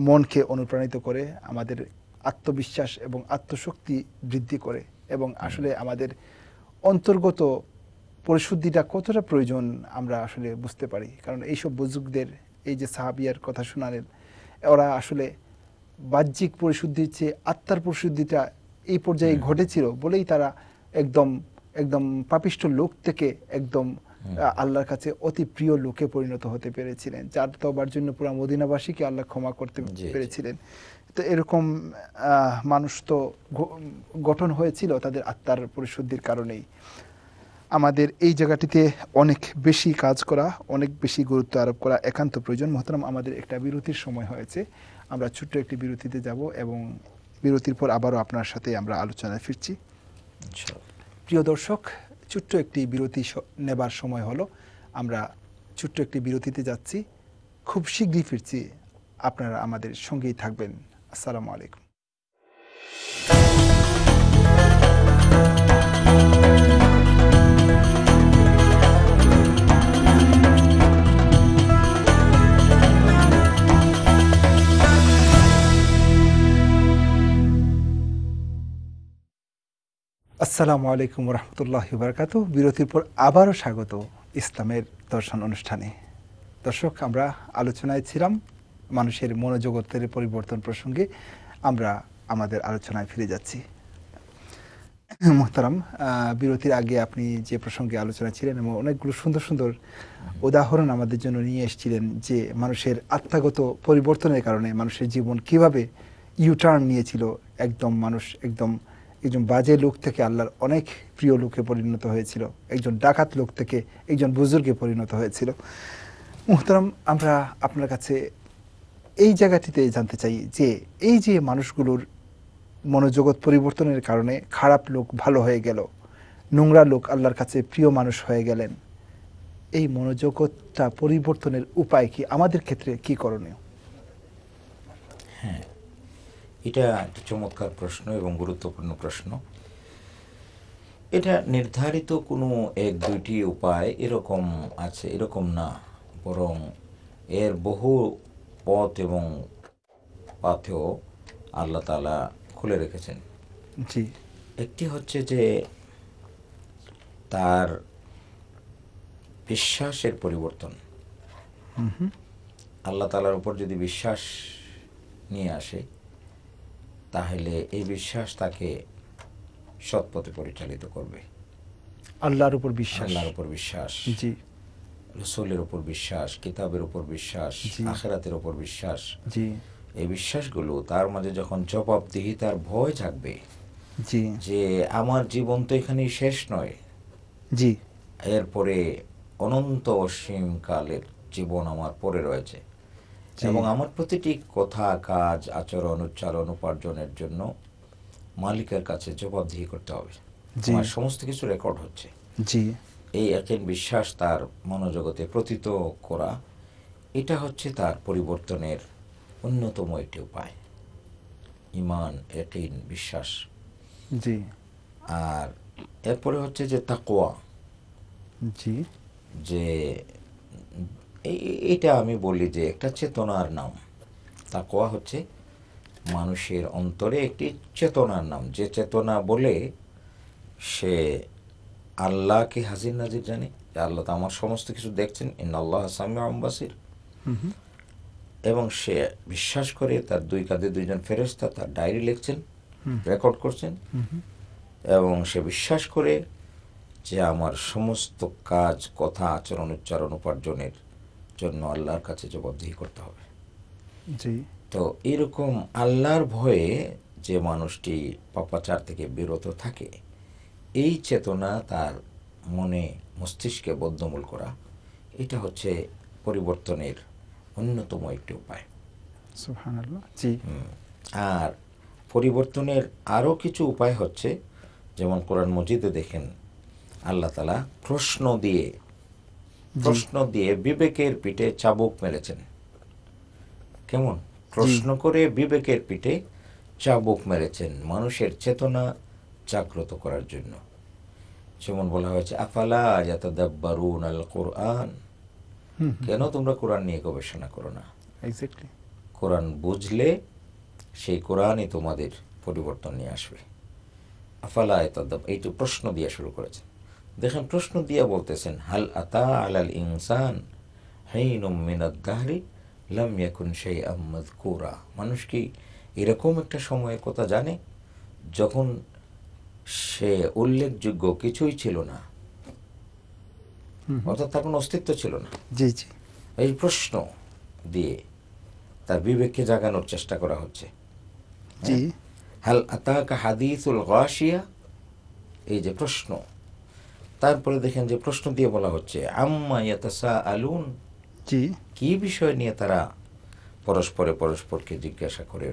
মনকে অনুপ্রাণিত করে আমাদের আত্মবিশ্বাস এবং আত্মশক্তি বৃদ্ধি করে এবং আসলে আমাদের অন্তর্গত পরিশুদ্ধিটা কতটা প্রয়োজন আমরা আসলে বুঝতে পারি কারণ এইসব বুজুগদের এই যে সাহাবিয়ার কথা শোনালেন ওরা আসলে বাহ্যিক পরিশুদ্ধির চেয়ে আত্মার পরিশুদ্ধিটা এই পর্যায়ে ঘটেছিল বলেই তারা একদম একদম পাপিষ্ট লোক থেকে একদম আল্লাহর কাছে অতি প্রিয় লোকে পরিণত হতে পেরেছিলেন যার তবার জন্য পুরো মদিনাবাসীকে আল্লাহ ক্ষমা করতে পেরেছিলেন তো এরকম মানুষ তো গঠন হয়েছিল তাদের আত্মার পরিশুদ্ধির কারণেই আমাদের এই জায়গাটিতে অনেক বেশি কাজ করা অনেক বেশি গুরুত্ব আরোপ করা একান্ত প্রয়োজন মহতরাম আমাদের একটা বিরতির সময় হয়েছে আমরা ছোট্ট একটি বিরতিতে যাব এবং বিরতির পর আবারও আপনার সাথে আমরা আলোচনায় ফিরছি প্রিয় দর্শক ছোট্ট একটি বিরতি নেবার সময় হলো আমরা ছোট্ট একটি বিরতিতে যাচ্ছি খুব শীঘ্রই ফিরছি আপনারা আমাদের সঙ্গেই থাকবেন আসসালামু আলাইকুম আসসালামু আলাইকুম রহমতুল্লাহ বারকাত বিরতির পর আবারও স্বাগত ইসলামের দর্শন অনুষ্ঠানে দর্শক আমরা আলোচনায় ছিলাম মানুষের মনোজগতের পরিবর্তন প্রসঙ্গে আমরা আমাদের আলোচনায় ফিরে যাচ্ছি মোহতারাম বিরতির আগে আপনি যে প্রসঙ্গে আলোচনা ছিলেন এবং অনেকগুলো সুন্দর সুন্দর উদাহরণ আমাদের জন্য নিয়ে এসেছিলেন যে মানুষের আত্মাগত পরিবর্তনের কারণে মানুষের জীবন কিভাবে ইউটার্ন নিয়েছিল একদম মানুষ একদম একজন বাজে লোক থেকে আল্লাহর অনেক প্রিয় লোকে পরিণত হয়েছিল একজন ডাকাত লোক থেকে একজন বুজুর্গে পরিণত হয়েছিল মোহতারাম আমরা আপনার কাছে এই জায়গাটিতে জানতে চাই যে এই যে মানুষগুলোর মনোজগৎ পরিবর্তনের কারণে খারাপ লোক ভালো হয়ে গেল নোংরা লোক আল্লাহর কাছে প্রিয় মানুষ হয়ে গেলেন এই মনোজগৎটা পরিবর্তনের উপায় কি আমাদের ক্ষেত্রে কি করণীয় হ্যাঁ এটা একটা চমৎকার প্রশ্ন এবং গুরুত্বপূর্ণ প্রশ্ন এটা নির্ধারিত কোনো এক দুইটি উপায় এরকম আছে এরকম না বরং এর বহু পথ এবং পাথেও আল্লাহ তালা খুলে রেখেছেন জি একটি হচ্ছে যে তার বিশ্বাসের পরিবর্তন আল্লাহ তালার উপর যদি বিশ্বাস নিয়ে আসে তাহলে এই বিশ্বাস তাকে সৎপথে পরিচালিত করবে আল্লাহর উপর বিশ্বাস আল্লাহর উপর বিশ্বাস জি রসুলের উপর বিশ্বাস কিতাবের উপর বিশ্বাস আখেরাতের উপর বিশ্বাস জি এই বিশ্বাসগুলো তার মাঝে যখন জবাবদিহি তার ভয় থাকবে জি যে আমার জীবন তো এখানেই শেষ নয় জি এরপরে অনন্ত অসীমকালের জীবন আমার পরে রয়েছে এবং আমার প্রতিটি কথা কাজ আচরণ উচ্চারণ উপার্জনের জন্য মালিকের কাছে জবাবদিহি করতে হবে আমার সমস্ত কিছু রেকর্ড হচ্ছে জি এই একজন বিশ্বাস তার মনোজগতে প্রতীত করা এটা হচ্ছে তার পরিবর্তনের অন্যতম একটি উপায় ইমান একইন বিশ্বাস জি আর এরপরে হচ্ছে যে তাকোয়া জি যে এটা আমি বলি যে একটা চেতনার নাম তা কোয়া হচ্ছে মানুষের অন্তরে একটি চেতনার নাম যে চেতনা বলে সে আল্লাহকে হাজির নাজির জানে আল্লাহ তো আমার সমস্ত কিছু দেখছেন ইন আল্লাহ আসামি আম্বাসির এবং সে বিশ্বাস করে তার দুই কাঁধে দুইজন ফেরেস্তা তার ডায়েরি লিখছেন রেকর্ড করছেন এবং সে বিশ্বাস করে যে আমার সমস্ত কাজ কথা আচরণ উচ্চারণ উপার্জনের জন্য আল্লাহর কাছে জবাবদিহি করতে হবে জি তো এরকম আল্লাহর ভয়ে যে মানুষটি পাপাচার থেকে বিরত থাকে এই চেতনা তার মনে মস্তিষ্কে বদ্ধমূল করা এটা হচ্ছে পরিবর্তনের অন্যতম একটি উপায় জি আর পরিবর্তনের আরও কিছু উপায় হচ্ছে যেমন কোরআন মজিদে দেখেন আল্লাহ তালা প্রশ্ন দিয়ে প্রশ্ন দিয়ে বিবেকের পিঠে চাবুক মেরেছেন কেমন প্রশ্ন করে বিবেকের পিঠে চাবুক মেরেছেন মানুষের চেতনা জাগ্রত করার জন্য যেমন বলা হয়েছে আফালা ইয়াতাদাব্বারুন আল কোরআন কেন তোমরা কোরআন নিয়ে গবেষণা করো না কোরআন বুঝলে সেই কোরআনই তোমাদের পরিবর্তন নিয়ে আসবে আফালা এত এই তো প্রশ্ন দিয়ে শুরু করেছেন দেখেন প্রশ্ন দিয়া বলতেছেন হাল আতা আলাল ইনসান মানুষ কি এরকম একটা সময়ের কথা জানে যখন সে উল্লেখযোগ্য কিছুই ছিল না অর্থাৎ তার কোনো অস্তিত্ব ছিল না জি জি এই প্রশ্ন দিয়ে তার বিবেককে জাগানোর চেষ্টা করা হচ্ছে জি হ্যাঁ? হাল আতাকা হাদিসুল গাশিয়া এই যে প্রশ্ন তারপরে দেখেন যে প্রশ্ন দিয়ে বলা হচ্ছে আম্মা ইয়াতাসা আলুন জি কি বিষয় নিয়ে তারা পরস্পরে পরস্পরকে জিজ্ঞাসা করে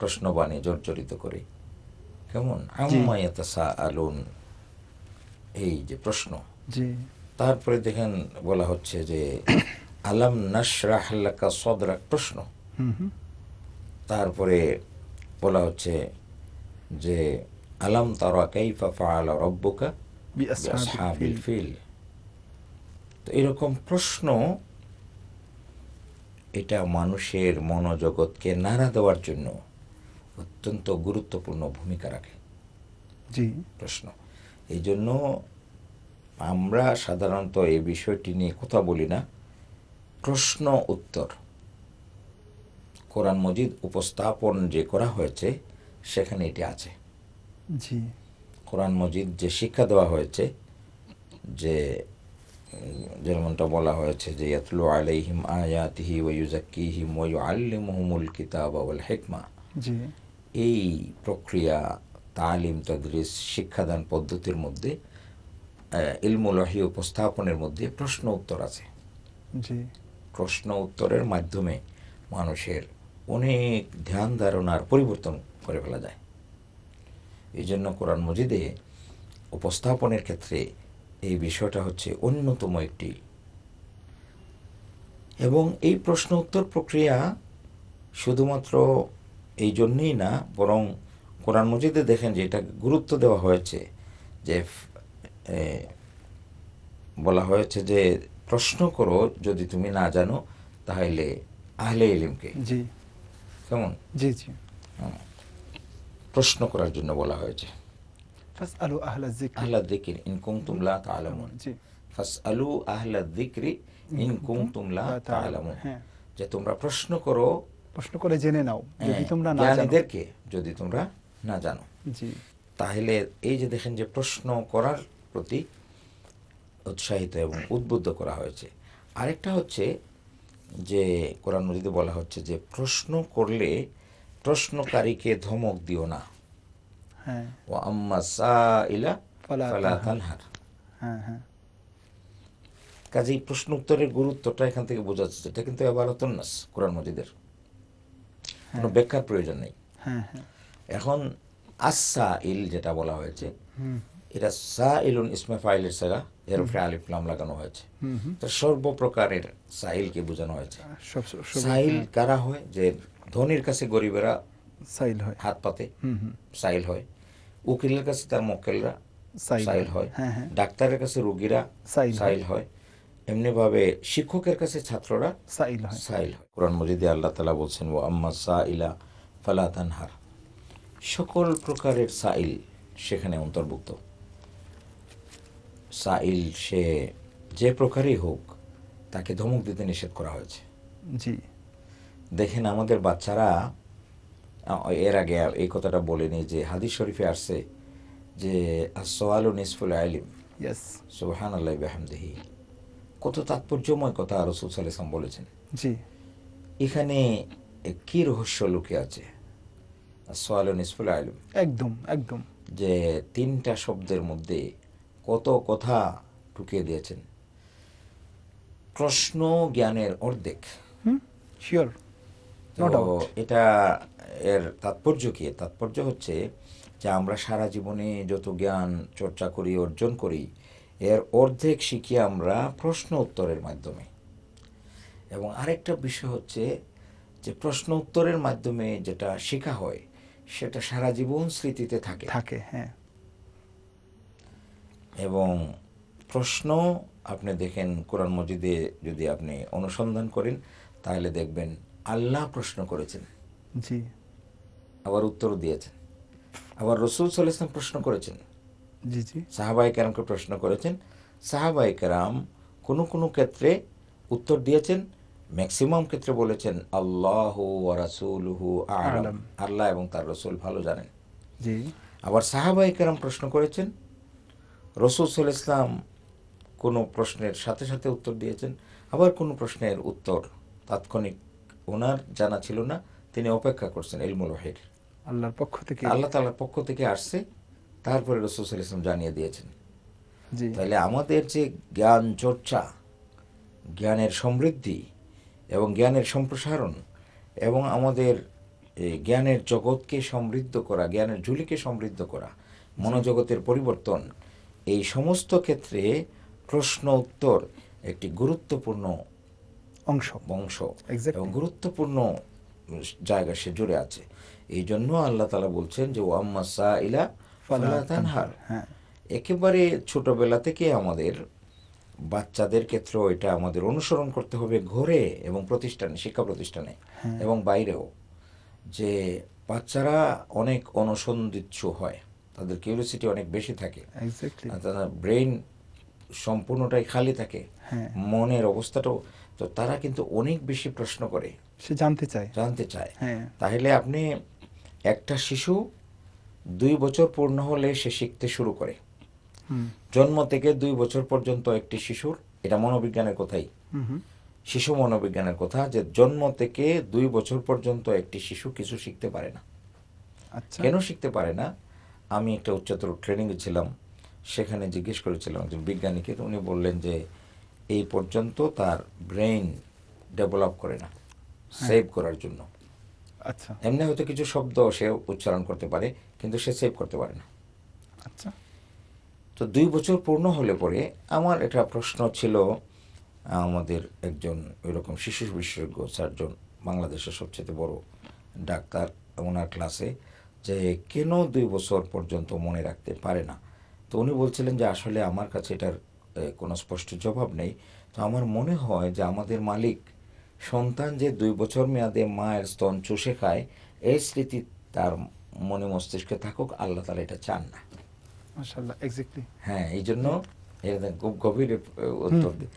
প্রশ্ন বানিয়ে জর্জরিত করে কেমন আম্মা ইয়াতাসা আলুন এই যে প্রশ্ন জি তারপরে দেখেন বলা হচ্ছে যে আলাম লাকা সদরাক প্রশ্ন তারপরে বলা হচ্ছে যে আলাম তারা কাইফা ফাআলা রব্বুকা তো এরকম প্রশ্ন এটা মানুষের মনোজগৎকে নাড়া দেওয়ার জন্য অত্যন্ত গুরুত্বপূর্ণ ভূমিকা রাখে জি প্রশ্ন এই জন্য আমরা সাধারণত এই বিষয়টি নিয়ে কথা বলি না প্রশ্ন উত্তর কোরআন মজিদ উপস্থাপন যে করা হয়েছে সেখানে এটি আছে জি কোরআন মজিদ যে শিক্ষা দেওয়া হয়েছে যে যেমনটা বলা হয়েছে যে ইয়াতলু আলাইহিম আয়াতিহি ওয়ুজাক্কিহিম ওয়ু আল্লিমুহুমুল কিতাব আউল হেকমা এই প্রক্রিয়া তালিম তদ্রিস শিক্ষাদান পদ্ধতির মধ্যে ইলমুলহি উপস্থাপনের মধ্যে প্রশ্ন উত্তর আছে প্রশ্ন উত্তরের মাধ্যমে মানুষের অনেক ধ্যান ধারণার পরিবর্তন করে ফেলা যায় এই জন্য কোরআন মজিদে উপস্থাপনের ক্ষেত্রে এই বিষয়টা হচ্ছে অন্যতম একটি এবং এই প্রশ্ন উত্তর প্রক্রিয়া শুধুমাত্র এই জন্যেই না বরং কোরআন মজিদে দেখেন যে এটা গুরুত্ব দেওয়া হয়েছে যে বলা হয়েছে যে প্রশ্ন করো যদি তুমি না জানো তাহলে আহলে ইলিমকে জি কেমন জি জি প্রশ্ন করার জন্য বলা হয়েছে ফাসআলু আহলা যিকর হ্যাঁ। যে তোমরা প্রশ্ন করো প্রশ্ন করে জেনে নাও হ্যাঁ, যদি তোমরা না জানো জ্ঞানীদেরকে যদি তোমরা না জানো তাহলে এই যে দেখেন যে প্রশ্ন করার প্রতি উৎসাহিত এবং উদ্বুদ্ধ করা হয়েছে আরেকটা হচ্ছে যে কোরআন মজিদে বলা হচ্ছে যে প্রশ্ন করলে প্রশ্নকারীকে ধমক দিও না ও প্রশ্ন উত্তরের গুরুত্বটা এখান থেকে বোঝা যাচ্ছে এটা কিন্তু কোরআন মজিদের হ্যাঁ। ব্যাখ্যার প্রয়োজন নেই হ্যাঁ, হ্যাঁ। এখন আসা ইল যেটা বলা হয়েছে এটা সা ইলুন ইসমে ফাইলের সাগা এর উপরে আলিফ লাগানো হয়েছে তো সর্বপ্রকারের সাহিলকে বোঝানো হয়েছে সাহিল কারা হয় যে ধনির কাছে গরিবেরা সাইল হয় হাত পাতে সাইল হয় উকিলের কাছে তার মক্কেলরা সাইল হয় হ্যাঁ, হ্যাঁ। ডাক্তারের কাছে রোগীরা সাইল হয় এমনিভাবে শিক্ষকের কাছে ছাত্ররা সাইল হয় সাইল হয় কোরআন মজিদে আল্লাহ তালা বলছেন ও আম্মা সাইলা ফালা তানহার সকল প্রকারের সাইল সেখানে অন্তর্ভুক্ত সাইল সে যে প্রকারই হোক তাকে ধমক দিতে নিষেধ করা হয়েছে জি দেখেন আমাদের বাচ্চারা এর আগে এই কথাটা বলেনি যে হাদিস শরীফে আসছে যে সোয়ালু নিসফুল আলিম সোহান আল্লাহ কত তাৎপর্যময় কথা সুসাল ইসলাম বলেছেন জি এখানে কি রহস্য লুকে আছে সোয়ালু নিসফুল আলিম একদম একদম যে তিনটা শব্দের মধ্যে কত কথা ঢুকিয়ে দিয়েছেন প্রশ্ন জ্ঞানের অর্ধেক শিওর এটা এর তাৎপর্য কি তাৎপর্য হচ্ছে যে আমরা সারা জীবনে যত জ্ঞান চর্চা করি অর্জন করি এর অর্ধেক শিখি আমরা প্রশ্ন উত্তরের মাধ্যমে এবং আরেকটা বিষয় হচ্ছে যে প্রশ্ন উত্তরের মাধ্যমে যেটা শেখা হয় সেটা সারা জীবন স্মৃতিতে থাকে থাকে হ্যাঁ এবং প্রশ্ন আপনি দেখেন কোরআন মজিদে যদি আপনি অনুসন্ধান করেন তাহলে দেখবেন আল্লাহ প্রশ্ন করেছেন জি আবার উত্তর দিয়েছেন আবার রসুল সাল্লাম প্রশ্ন করেছেন জি জি সাহাবাই কারামকে প্রশ্ন করেছেন সাহাবাই কারাম কোনো কোনো ক্ষেত্রে উত্তর দিয়েছেন ম্যাক্সিমাম ক্ষেত্রে বলেছেন আল্লাহ হু আলম আল্লাহ এবং তার রসুল ভালো জানেন জি আবার সাহাবাই কারাম প্রশ্ন করেছেন রসুল সাল ইসলাম কোনো প্রশ্নের সাথে সাথে উত্তর দিয়েছেন আবার কোনো প্রশ্নের উত্তর তাৎক্ষণিক ওনার জানা ছিল না তিনি অপেক্ষা করছেন এলমুল ওয়াহির আল্লাহর পক্ষ থেকে আল্লাহ তালার পক্ষ থেকে আসছে তারপরে রসুল ইসলাম জানিয়ে দিয়েছেন তাহলে আমাদের যে জ্ঞান চর্চা জ্ঞানের সমৃদ্ধি এবং জ্ঞানের সম্প্রসারণ এবং আমাদের জ্ঞানের জগৎকে সমৃদ্ধ করা জ্ঞানের ঝুলিকে সমৃদ্ধ করা মনোজগতের পরিবর্তন এই সমস্ত ক্ষেত্রে প্রশ্ন উত্তর একটি গুরুত্বপূর্ণ অংশ বংশ এবং গুরুত্বপূর্ণ জায়গা সে জুড়ে আছে এই জন্য আল্লাহ তালা বলছেন যে ওয়াম্মা সা ইলা ফালাতানহার হ্যাঁ। একেবারে ছোটবেলা থেকে আমাদের বাচ্চাদের ক্ষেত্রেও এটা আমাদের অনুসরণ করতে হবে ঘরে এবং প্রতিষ্ঠানে শিক্ষা প্রতিষ্ঠানে হ্যাঁ। এবং বাইরেও যে বাচ্চারা অনেক অনসন্ধিচ্ছু হয় তাদের কিউরিয়াসিটি অনেক বেশি থাকে তাদের ব্রেইন সম্পূর্ণটাই খালি থাকে হ্যাঁ। মনের অবস্থাটাও তো তারা কিন্তু অনেক বেশি প্রশ্ন করে সে জানতে চায় জানতে চায় হ্যাঁ। তাহলে আপনি একটা শিশু দুই বছর পূর্ণ হলে সে শিখতে শুরু করে জন্ম থেকে দুই বছর পর্যন্ত একটি শিশুর এটা মনোবিজ্ঞানের কথাই শিশু মনোবিজ্ঞানের কথা যে জন্ম থেকে দুই বছর পর্যন্ত একটি শিশু কিছু শিখতে পারে না আচ্ছা। কেন শিখতে পারে না আমি একটা উচ্চতর ট্রেনিংয়ে ছিলাম সেখানে জিজ্ঞেস করেছিলাম একজন বিজ্ঞানীকে উনি বললেন যে এই পর্যন্ত তার ব্রেইন ডেভেলপ করে না সেভ হ্যাঁ। করার জন্য আচ্ছা এমনি হয়তো কিছু শব্দ সে উচ্চারণ করতে পারে কিন্তু সে সেভ করতে পারে না আচ্ছা তো দুই বছর পূর্ণ হলে পরে আমার একটা প্রশ্ন ছিল আমাদের একজন এরকম শিশু বিশেষজ্ঞ সার্জন বাংলাদেশের সবচেয়ে বড় ডাক্তার ওনার ক্লাসে যে কেন দুই বছর পর্যন্ত মনে রাখতে পারে না তো উনি বলছিলেন যে আসলে আমার কাছে এটার কোনো স্পষ্ট জবাব নেই তো আমার মনে হয় যে আমাদের মালিক সন্তান যে দুই বছর মেয়াদে মায়ের স্তন চষে খায় এই স্মৃতি তার মনে মস্তিষ্কে থাকুক আল্লাহ তালা এটা চান না হ্যাঁ এই জন্য এরকম খুব গভীর উত্তর দিই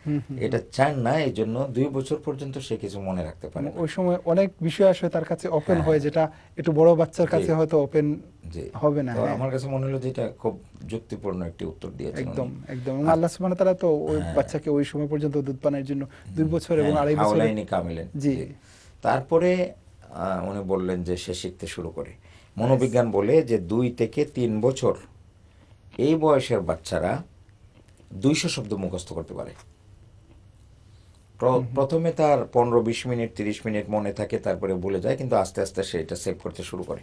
এটা চান না এই জন্য দুই বছর পর্যন্ত সে কিছু মনে রাখতে পারে ওই সময় অনেক বিষয় আসলে তার কাছে ওপেন হ্যাঁ। হয় যেটা একটু বড় বাচ্চার কাছে হয়তো ওপেন হবে না হ্যাঁ। আমার কাছে মনে হলো যেটা খুব যুক্তিপূর্ণ একটি উত্তর দিয়েছেন একদম একদম আল্লাহ সুবহানাহু তাআলা তো ওই হ্যাঁ। বাচ্চাকে ওই সময় পর্যন্ত দুধ পানের জন্য দুই বছর এবং আড়াই বছর আউলাইনি কামিলেন জি তারপরে উনি বললেন যে সে শিখতে শুরু করে মনোবিজ্ঞান বলে যে দুই থেকে তিন বছর এই বয়সের বাচ্চারা দুইশো শব্দ মুখস্থ করতে পারে প্রথমে তার পনেরো বিশ মিনিট তিরিশ মিনিট মনে থাকে তারপরে ভুলে যায় কিন্তু আস্তে আস্তে সে এটা সেভ করতে শুরু করে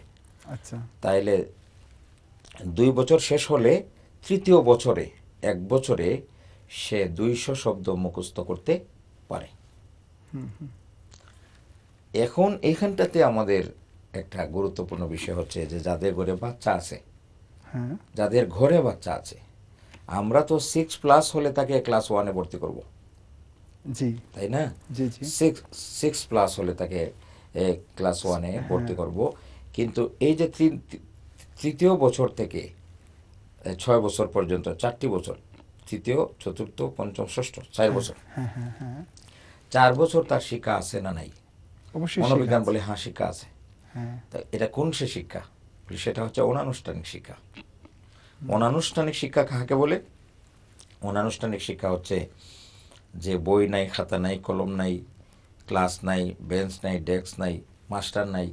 আচ্ছা তাইলে দুই বছর শেষ হলে তৃতীয় বছরে এক বছরে সে দুইশো শব্দ মুখস্থ করতে পারে এখন এখানটাতে আমাদের একটা গুরুত্বপূর্ণ বিষয় হচ্ছে যে যাদের ঘরে বাচ্চা আছে হ্যাঁ। যাদের ঘরে বাচ্চা আছে আমরা তো সিক্স প্লাস হলে তাকে ক্লাস ওয়ানে ভর্তি করব জি তাই না জি জি সিক্স সিক্স প্লাস হলে তাকে ক্লাস ওয়ানে ভর্তি করব কিন্তু এই যে তৃতীয় বছর থেকে ছয় বছর পর্যন্ত চারটি বছর তৃতীয় চতুর্থ পঞ্চম ষষ্ঠ চার হ্যাঁ, বছর হ্যাঁ, হ্যাঁ, চার বছর তার শিক্ষা আছে না নাই মনোবিজ্ঞান বলে হ্যাঁ শিক্ষা আছে এটা কোন সে শিক্ষা সেটা হচ্ছে অনানুষ্ঠানিক শিক্ষা অনানুষ্ঠানিক শিক্ষা কাকে বলে অনানুষ্ঠানিক শিক্ষা হচ্ছে যে বই নাই খাতা নাই কলম নাই ক্লাস নাই বেঞ্চ নাই ডেস্ক নাই মাস্টার নাই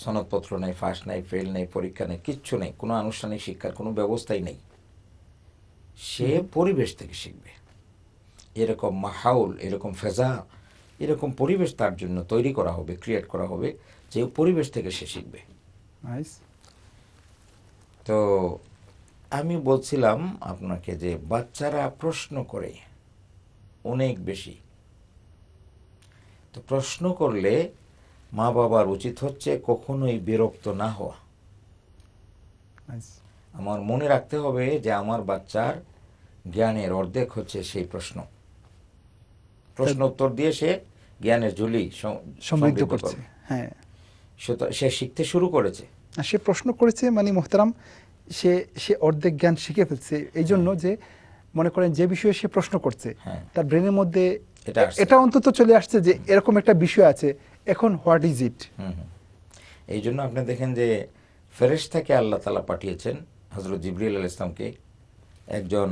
সনদপত্র নাই ফার্স্ট নাই ফেল নাই পরীক্ষা নেই কিচ্ছু নেই কোনো আনুষ্ঠানিক শিক্ষার কোনো ব্যবস্থাই নেই সে পরিবেশ থেকে শিখবে এরকম মাহাউল এরকম ফেজা এরকম পরিবেশ তার জন্য তৈরি করা হবে ক্রিয়েট করা হবে যে পরিবেশ থেকে সে শিখবে তো আমি বলছিলাম আপনাকে যে বাচ্চারা প্রশ্ন করে অনেক বেশি তো প্রশ্ন করলে মা বাবার উচিত হচ্ছে কখনোই বিরক্ত না হওয়া আমার মনে রাখতে হবে যে আমার বাচ্চার জ্ঞানের অর্ধেক হচ্ছে সেই প্রশ্ন প্রশ্ন উত্তর দিয়ে সে জ্ঞানের ঝুলি সমৃদ্ধ করছে হ্যাঁ সে শিখতে শুরু করেছে সে প্রশ্ন করেছে মানে মোহতারাম সে সে অর্ধেক জ্ঞান শিখে ফেলছে এই জন্য হ্যাঁ। যে মনে করেন যে বিষয়ে সে প্রশ্ন করছে হ্যাঁ। তার ব্রেনের মধ্যে এটা অন্তত চলে আসছে যে এরকম একটা বিষয় আছে এখন হোয়াট ইজ ইট এই জন্য আপনি দেখেন যে থেকে আল্লাহ তালা পাঠিয়েছেন হজরত জিবরিল আল ইসলামকে একজন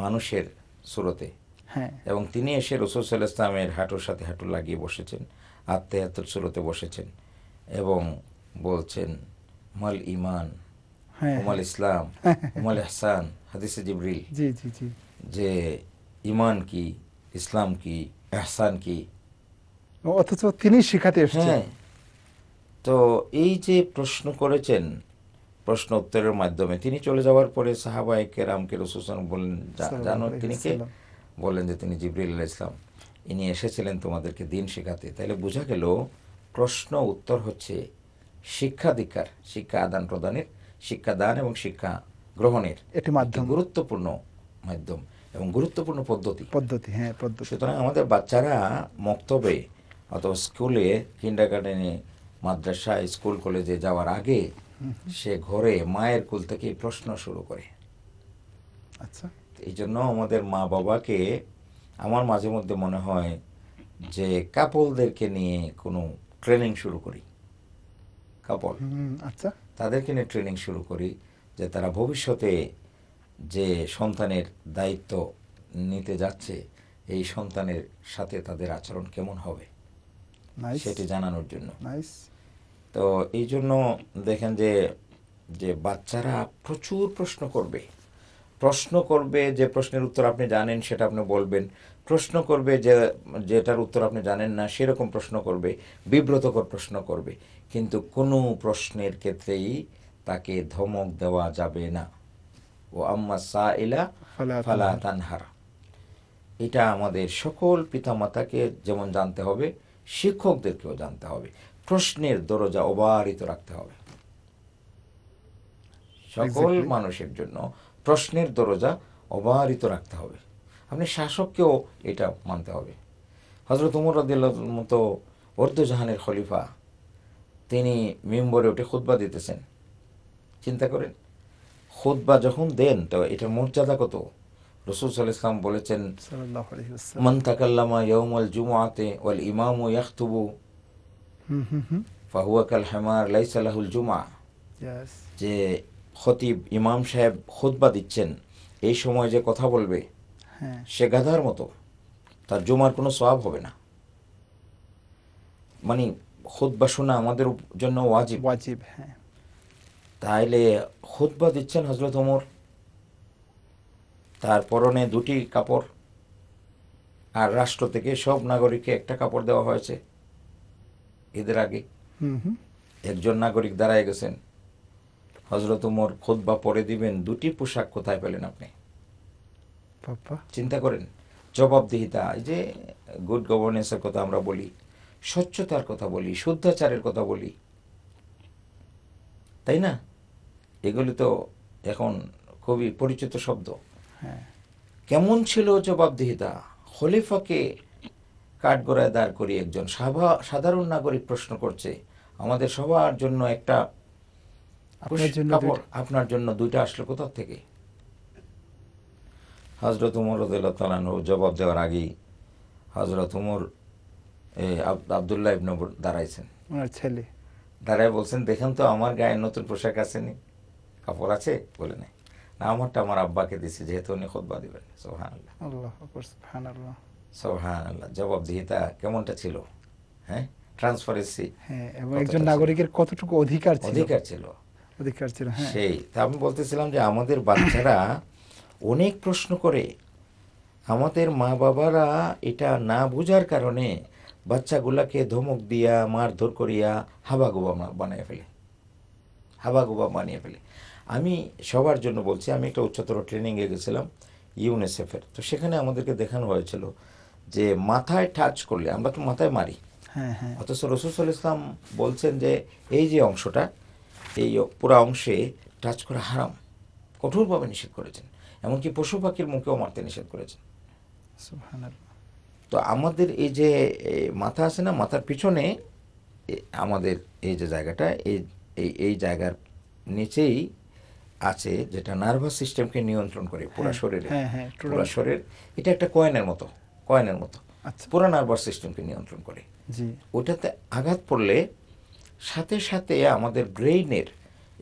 মানুষের সুরতে হ্যাঁ এবং তিনি এসে রসুল সাল্লাহ ইসলামের হাঁটুর সাথে হাঁটু লাগিয়ে বসেছেন আত্মে সুরতে বসেছেন এবং বলছেন মাল ইমান হ্যাঁ, হ্যাঁ। উমাল ইসলাম উমাল এহসান হাদিসে জিবরিল যে ইমান কি ইসলাম কি এহসান কি অথচ তিনি শিখাতে এসেছেন হ্যাঁ। তো এই যে প্রশ্ন করেছেন প্রশ্ন উত্তরের মাধ্যমে তিনি চলে যাওয়ার পরে সাহাবাহিকে রামকে রসুসান বললেন জানো তিনি কে বললেন যে তিনি জিবরিল ইসলাম ইনি এসেছিলেন তোমাদেরকে দিন শেখাতে তাহলে বোঝা গেল প্রশ্ন উত্তর হচ্ছে শিক্ষা দীক্ষার শিক্ষা আদান প্রদানের শিক্ষাদান এবং শিক্ষা গ্রহণের একটি মাধ্যম গুরুত্বপূর্ণ মাধ্যম এবং গুরুত্বপূর্ণ পদ্ধতি পদ্ধতি হ্যাঁ পদ্ধতি সুতরাং আমাদের বাচ্চারা মক্তবে অথবা স্কুলে কিন্ডার গার্ডেনে মাদ্রাসা স্কুল কলেজে যাওয়ার আগে সে ঘরে মায়ের কুল থেকে প্রশ্ন শুরু করে আচ্ছা এই জন্য আমাদের মা বাবাকে আমার মাঝে মধ্যে মনে হয় যে কাপলদেরকে নিয়ে কোনো ট্রেনিং শুরু করি কাপল আচ্ছা তাদেরকে নিয়ে ট্রেনিং শুরু করি যে তারা ভবিষ্যতে যে সন্তানের দায়িত্ব নিতে যাচ্ছে এই সন্তানের সাথে তাদের আচরণ কেমন হবে সেটি জানানোর জন্য তো এই জন্য দেখেন যে যে বাচ্চারা প্রচুর প্রশ্ন করবে প্রশ্ন করবে যে প্রশ্নের উত্তর আপনি জানেন সেটা আপনি বলবেন প্রশ্ন করবে যে যেটার উত্তর আপনি জানেন না সেরকম প্রশ্ন করবে বিব্রতকর প্রশ্ন করবে কিন্তু কোনো প্রশ্নের ক্ষেত্রেই তাকে ধমক দেওয়া যাবে না ও আম্মা সা ইলা ফালা তানহার এটা আমাদের সকল পিতামাতাকে যেমন জানতে হবে শিক্ষকদেরকেও জানতে হবে প্রশ্নের দরজা অবারিত রাখতে হবে সকল মানুষের জন্য প্রশ্নের দরজা অবারিত রাখতে হবে আপনি শাসককেও এটা মানতে হবে হজরত উমর রদিল্লার মতো জাহানের খলিফা তিনি মেম্বরে উঠে খুদ্া দিতেছেন চিন্তা করেন খুদ্া যখন দেন তো এটা মর্যাদা কত রসুল সাল ইসলাম বলেছেন মান তাকাল্লামা জুমাতে ওয়াল ইমাম ইয়াহতুবু ফাহুয়াকাল হেমার লাইসালাহুল জুমা যে খতিব ইমাম সাহেব খুদ্া দিচ্ছেন এই সময় যে কথা বলবে হ্যাঁ। সে গাধার মতো তার জমার কোনো স্বভাব হবে না মানে বা শোনা আমাদের জন্য ওয়াজিব ওয়াজিব হ্যাঁ তাইলে খোদবা দিচ্ছেন হজরত ওমর তার পরনে দুটি কাপড় আর রাষ্ট্র থেকে সব নাগরিককে একটা কাপড় দেওয়া হয়েছে ঈদের আগে একজন নাগরিক দাঁড়ায় গেছেন হজরত উমর বা পরে দিবেন দুটি পোশাক কোথায় পেলেন আপনি চিন্তা করেন জবাবদিহিতা এই যে গুড গভর্নেন্সের কথা আমরা বলি স্বচ্ছতার কথা বলি শুদ্ধাচারের কথা বলি তাই না এগুলি তো এখন খুবই পরিচিত শব্দ হ্যাঁ। কেমন ছিল জবাবদিহিতা খলিফাকে কাঠগড়ায় দাঁড় করি একজন সাধারণ নাগরিক প্রশ্ন করছে আমাদের সবার জন্য একটা আপনার জন্য দুইটা আসলো কোথার থেকে হজরত উমর রদুল্লাহ তালানহ জবাব দেওয়ার আগেই হজরত উমর আবদুল্লাহ ইবনবর দাঁড়াইছেন ছেলে দাঁড়ায় বলছেন দেখেন তো আমার গায়ে নতুন পোশাক আসেনি কাপড় আছে বলে নাই না আমারটা আমার আব্বাকে দিছি যেহেতু উনি খোদবা দিবেন সোহান জবাব দিহিতা কেমনটা ছিল হ্যাঁ ট্রান্সপারেন্সি হ্যাঁ এবং একজন নাগরিকের কতটুকু অধিকার অধিকার ছিল অধিকার ছিল হ্যাঁ। সেই তা আমি বলতেছিলাম যে আমাদের বাচ্চারা অনেক প্রশ্ন করে আমাদের মা বাবারা এটা না বোঝার কারণে বাচ্চাগুলাকে ধমক দিয়া মারধর করিয়া হাবাগোবা বানিয়ে ফেলে হাবাগোবা বানিয়ে ফেলে আমি সবার জন্য বলছি আমি একটা উচ্চতর ট্রেনিংয়ে গেছিলাম ইউনিসেফের তো সেখানে আমাদেরকে দেখানো হয়েছিল যে মাথায় টাচ করলে আমরা তো মাথায় মারি হ্যাঁ, হ্যাঁ। অথচ রসুল ইসলাম বলছেন যে এই যে অংশটা এই পুরা অংশে টাচ করা হারাম কঠোরভাবে নিষেধ করেছেন এমনকি পশু পাখির মুখেও মারতে নিষেধ করেছেন তো আমাদের এই যে মাথা আছে না মাথার পিছনে আমাদের এই যে জায়গাটা এই এই জায়গার নিচেই আছে যেটা নার্ভাস সিস্টেমকে নিয়ন্ত্রণ করে হ্যাঁ, পুরো শরীরে হ্যাঁ, হ্যাঁ, পুরো শরীর এটা একটা কয়েনের মতো কয়েনের মতো আচ্ছা। পুরো নার্ভাস সিস্টেমকে নিয়ন্ত্রণ করে ওটাতে আঘাত পড়লে সাথে সাথে আমাদের ব্রেইনের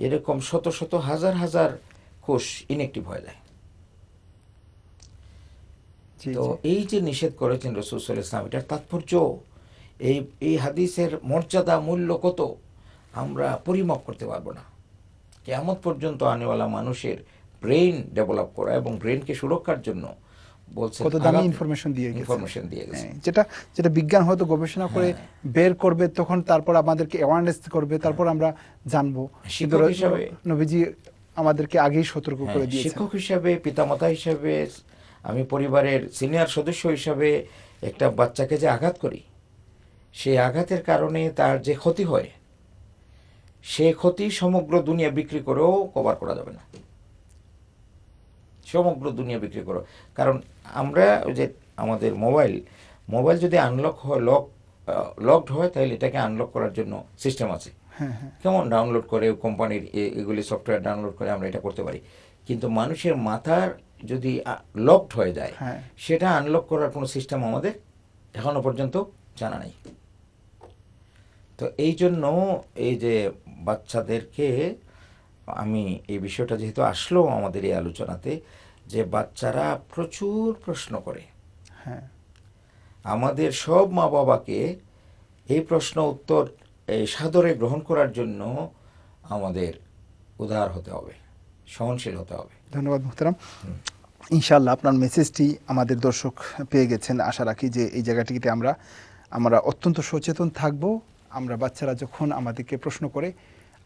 এরকম শত শত হাজার হাজার কোষ ইনএক্টিভ হয়ে যায় তো এই যে নিষেধ করেছেন রসুল ইসলাম এটার তাৎপর্য এই এই হাদিসের মর্যাদা মূল্য কত আমরা পরিমাপ করতে পারবো না কেমন পর্যন্ত আনেওয়ালা মানুষের ব্রেন ডেভেলপ করা এবং ব্রেনকে সুরক্ষার জন্য কত দামি ইনফরমেশন দিয়ে ইনফরমেশন দিয়ে গেছে হ্যাঁ, যেটা যেটা বিজ্ঞান হয়তো গবেষণা করে হ্যাঁ। বের করবে তখন তারপর আমাদেরকে অ্যাওয়ারনেস করবে তারপর আমরা জানবো নবীজি আমাদেরকে আগেই সতর্ক করে হ্যাঁ, শিক্ষক হিসাবে পিতামাতা হিসাবে আমি পরিবারের সিনিয়র সদস্য হিসাবে একটা বাচ্চাকে যে আঘাত করি সেই আঘাতের কারণে তার যে ক্ষতি হয় সে ক্ষতি সমগ্র দুনিয়া বিক্রি করেও কভার করা যাবে না সমগ্র দুনিয়া বিক্রি করো কারণ আমরা যে আমাদের মোবাইল মোবাইল যদি আনলক হয় লক লকড হয় তাহলে এটাকে আনলক করার জন্য সিস্টেম আছে হ্যাঁ, হ্যাঁ। কেমন ডাউনলোড করে কোম্পানির এগুলি সফটওয়্যার ডাউনলোড করে আমরা এটা করতে পারি কিন্তু মানুষের মাথার যদি লকড হয়ে যায় হ্যাঁ। সেটা আনলক করার কোনো সিস্টেম আমাদের এখনো পর্যন্ত জানা নেই তো এই জন্য এই যে বাচ্চাদেরকে আমি এই বিষয়টা যেহেতু আসলো আমাদের এই আলোচনাতে যে বাচ্চারা প্রচুর প্রশ্ন করে হ্যাঁ আমাদের সব মা বাবাকে এই প্রশ্ন উত্তর সাদরে গ্রহণ করার জন্য আমাদের উদার হতে হবে সহনশীল হতে হবে ধন্যবাদ মুহতারাম ইনশাল্লাহ আপনার মেসেজটি আমাদের দর্শক পেয়ে গেছেন আশা রাখি যে এই জায়গাটিতে আমরা আমরা অত্যন্ত সচেতন থাকব আমরা বাচ্চারা যখন আমাদেরকে প্রশ্ন করে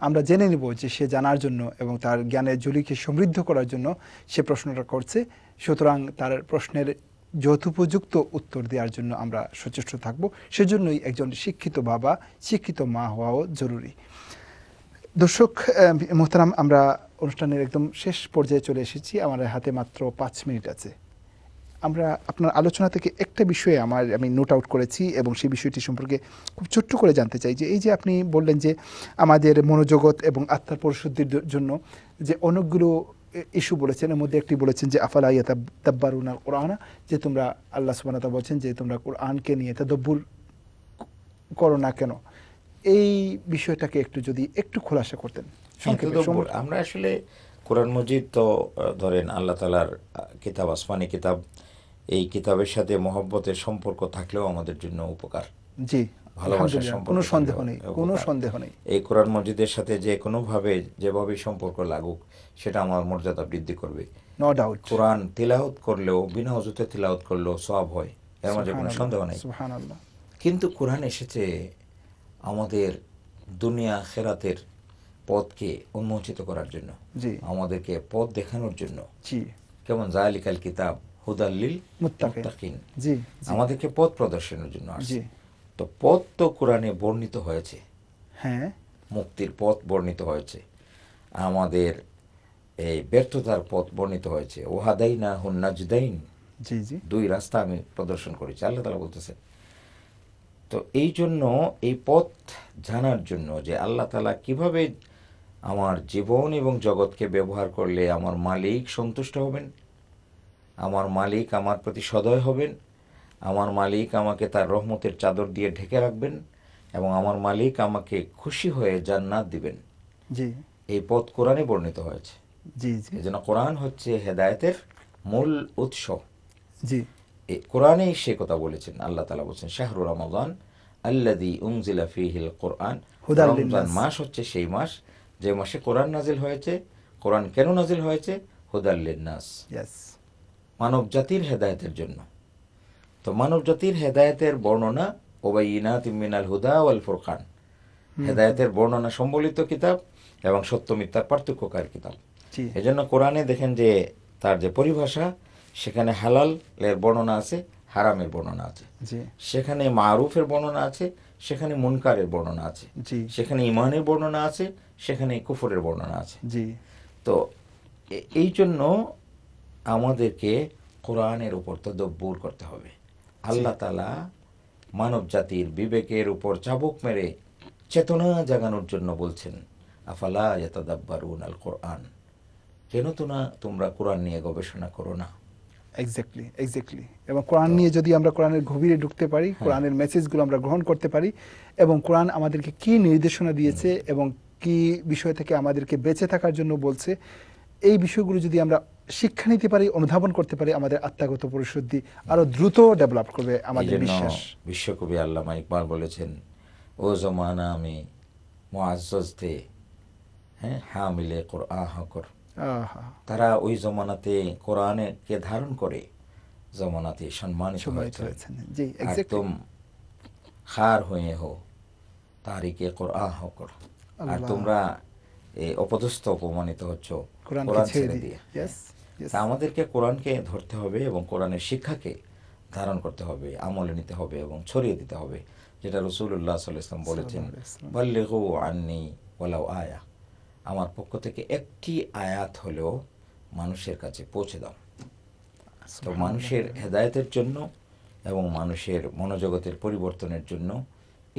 আমরা জেনে নেব যে সে জানার জন্য এবং তার জ্ঞানের জুলিকে সমৃদ্ধ করার জন্য সে প্রশ্নটা করছে সুতরাং তার প্রশ্নের যৌথোপযুক্ত উত্তর দেওয়ার জন্য আমরা সচেষ্ট থাকব সেজন্যই একজন শিক্ষিত বাবা শিক্ষিত মা হওয়াও জরুরি দর্শক মোহতারাম আমরা অনুষ্ঠানের একদম শেষ পর্যায়ে চলে এসেছি আমার হাতে মাত্র পাঁচ মিনিট আছে আমরা আপনার আলোচনা থেকে একটা বিষয়ে আমার আমি নোট আউট করেছি এবং সেই বিষয়টি সম্পর্কে খুব ছোট্ট করে জানতে চাই যে এই যে আপনি বললেন যে আমাদের মনোজগৎ এবং আত্মার পরিশুদ্ধির জন্য যে অনেকগুলো ইস্যু বলেছেন এর মধ্যে একটি বলেছেন যে আফালা ইয়া তাব্বারুনা কোরআনা যে তোমরা আল্লাহ সুবানা বলছেন যে তোমরা কোরআনকে নিয়ে তাদব্বুর করো না কেন এই বিষয়টাকে একটু যদি একটু খোলাসা করতেন আমরা আসলে কোরআন মজিদ তো ধরেন আল্লাহ তালার কিতাব আসমানি কিতাব এই কিতাবের সাথে মহব্বতের সম্পর্ক থাকলেও আমাদের জন্য উপকার জি সম্পর্ক সন্দেহ নেই কোনো সন্দেহ নেই এই কোরআন মসজিদের সাথে যে কোনোভাবে সম্পর্ক লাগুক সেটা আমার মর্যাদা বৃদ্ধি করবে ডাউট কোরআন করলেও করলেও সব হয় এর মাঝে কোনো সন্দেহ নেই কিন্তু কোরআন এসেছে আমাদের দুনিয়া খেরাতের পথকে উন্মোচিত করার জন্য আমাদেরকে পথ দেখানোর জন্য কেমন জায়ালিকাল কিতাব হুদাল্লিল মুত্তাকিন আমাদেরকে পথ প্রদর্শনের জন্য আসছে তো পথ তো কোরআনে বর্ণিত হয়েছে হ্যাঁ মুক্তির পথ বর্ণিত হয়েছে আমাদের এই ব্যর্থতার পথ বর্ণিত হয়েছে ওহাদাই না হুন্নাজদাইন দুই রাস্তা আমি প্রদর্শন করেছি আল্লাহ তালা বলতেছে তো এই জন্য এই পথ জানার জন্য যে আল্লাহ তালা কিভাবে আমার জীবন এবং জগৎকে ব্যবহার করলে আমার মালিক সন্তুষ্ট হবেন আমার মালিক আমার প্রতি সদয় হবেন আমার মালিক আমাকে তার রহমতের চাদর দিয়ে ঢেকে রাখবেন এবং আমার মালিক আমাকে খুশি হয়ে জান্নাত দিবেন জি এই পথ কোরআনে বর্ণিত হয়েছে জি জি এই জন্য কোরআন হচ্ছে হেদায়েতের মূল উৎস জি কোরআনেই সে কথা বলেছেন আল্লাহ তালা বলছেন শাহরুর রমজান আল্লাদি উমজিলা ফিহিল কোরআন রমজান মাস হচ্ছে সেই মাস যে মাসে কোরআন নাজিল হয়েছে কোরআন কেন নাজিল হয়েছে হুদাল্লিনাস মানব জাতির হেদায়তের জন্য তো মানব জাতির হেদায়তের বর্ণনা ওবাইনা ইমিনাল হুদা ওয়াল ফুরকান হেদায়তের বর্ণনা সম্বলিত কিতাব এবং সত্য মিথ্যার পার্থক্যকার কিতাব এজন্য কোরআনে দেখেন যে তার যে পরিভাষা সেখানে হালাল এর বর্ণনা আছে হারামের বর্ণনা আছে সেখানে মারুফের বর্ণনা আছে সেখানে মুনকারের বর্ণনা আছে সেখানে ইমানের বর্ণনা আছে সেখানে কুফরের বর্ণনা আছে জি তো এই জন্য আমাদেরকে কোরআনের উপর তদব্বুর করতে হবে আল্লাহ তালা মানব জাতির বিবেকের উপর চাবুক মেরে চেতনা জাগানোর জন্য বলছেন আফালা ইয়াতাদাব্বারুন আল কোরআন কেন তো না তোমরা কোরআন নিয়ে গবেষণা করো না এক্স্যাক্টলি এক্স্যাক্টলি এবং কোরআন নিয়ে যদি আমরা কোরআনের গভীরে ঢুকতে পারি হ্যাঁ। কোরআনের মেসেজগুলো আমরা গ্রহণ করতে পারি এবং কোরআন আমাদেরকে কি নির্দেশনা দিয়েছে এবং কি বিষয় থেকে আমাদেরকে বেঁচে থাকার জন্য বলছে এই বিষয়গুলো যদি আমরা শিক্ষা নিতে পারি অনুধাবন করতে পারি আমাদের আত্মাগত পরিশুদ্ধি আরো দ্রুত ডেভেলপ করবে আমাদের বিশ্বাস বিশ্বকবি আল্লামা ইকবাল বলেছেন ও জমানা আমি মোয়াজ্জে হ্যাঁ হ্যাঁ মিলে কর তারা ওই জমানাতে কোরআনে কে ধারণ করে জমানাতে সম্মান সম্মানিত হয়েছেন একদম খার হয়ে হো তারিখে কোরআ হকর আর তোমরা অপদস্থ অপমানিত হচ্ছ কোরআন ছেড়ে দিয়ে আমাদেরকে কোরআনকে ধরতে হবে এবং কোরআনের শিক্ষাকে ধারণ করতে হবে আমলে নিতে হবে এবং ছড়িয়ে দিতে হবে যেটা রসুল্লাহ ইসলাম বলেছেন বাল্লেহু আননি ওলাও আয়া আমার পক্ষ থেকে একটি আয়াত হলেও মানুষের কাছে পৌঁছে দাও তো মানুষের হেদায়তের জন্য এবং মানুষের মনোজগতের পরিবর্তনের জন্য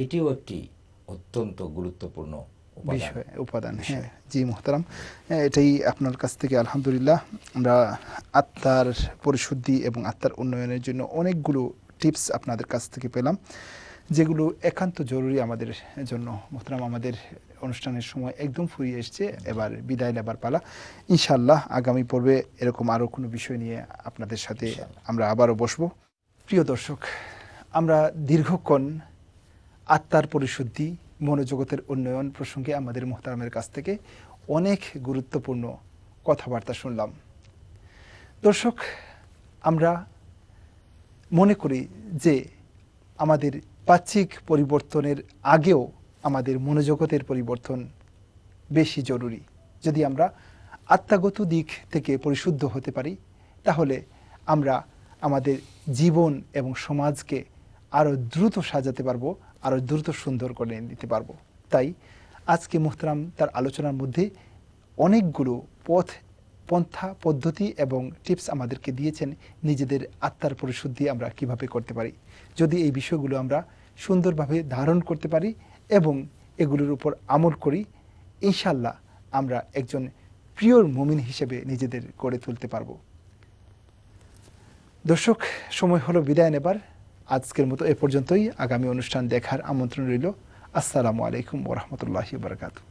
এটিও একটি অত্যন্ত গুরুত্বপূর্ণ বিষয় উপাদান হ্যাঁ জি মোহতারাম হ্যাঁ, এটাই আপনার কাছ থেকে আলহামদুলিল্লাহ আমরা আত্মার পরিশুদ্ধি এবং আত্মার উন্নয়নের জন্য অনেকগুলো টিপস আপনাদের কাছ থেকে পেলাম যেগুলো একান্ত জরুরি আমাদের জন্য মোহতারাম আমাদের অনুষ্ঠানের সময় একদম ফুরিয়ে এসছে এবার বিদায় নেবার পালা ইনশাল্লাহ আগামী পর্বে এরকম আরও কোনো বিষয় নিয়ে আপনাদের সাথে আমরা আবারও বসবো প্রিয় দর্শক আমরা দীর্ঘক্ষণ আত্মার পরিশুদ্ধি মনোজগতের উন্নয়ন প্রসঙ্গে আমাদের মোহতারামের কাছ থেকে অনেক গুরুত্বপূর্ণ কথাবার্তা শুনলাম দর্শক আমরা মনে করি যে আমাদের বাহ্যিক পরিবর্তনের আগেও আমাদের মনোজগতের পরিবর্তন বেশি জরুরি যদি আমরা আত্মাগত দিক থেকে পরিশুদ্ধ হতে পারি তাহলে আমরা আমাদের জীবন এবং সমাজকে আরও দ্রুত সাজাতে পারবো আরও দ্রুত সুন্দর করে দিতে পারবো তাই আজকে মোহতারাম তার আলোচনার মধ্যে অনেকগুলো পথ পন্থা পদ্ধতি এবং টিপস আমাদেরকে দিয়েছেন নিজেদের আত্মার পরিশুদ্ধি আমরা কিভাবে করতে পারি যদি এই বিষয়গুলো আমরা সুন্দরভাবে ধারণ করতে পারি এবং এগুলোর উপর আমল করি ইনশাল্লাহ আমরা একজন প্রিয়র মুমিন হিসেবে নিজেদের গড়ে তুলতে পারব দর্শক সময় হলো বিদায় নেবার আজকের মতো এ পর্যন্তই আগামী অনুষ্ঠান দেখার আমন্ত্রণ রইল আসসালামু আলাইকুম ওরহমতুল্লাহি বারকাতু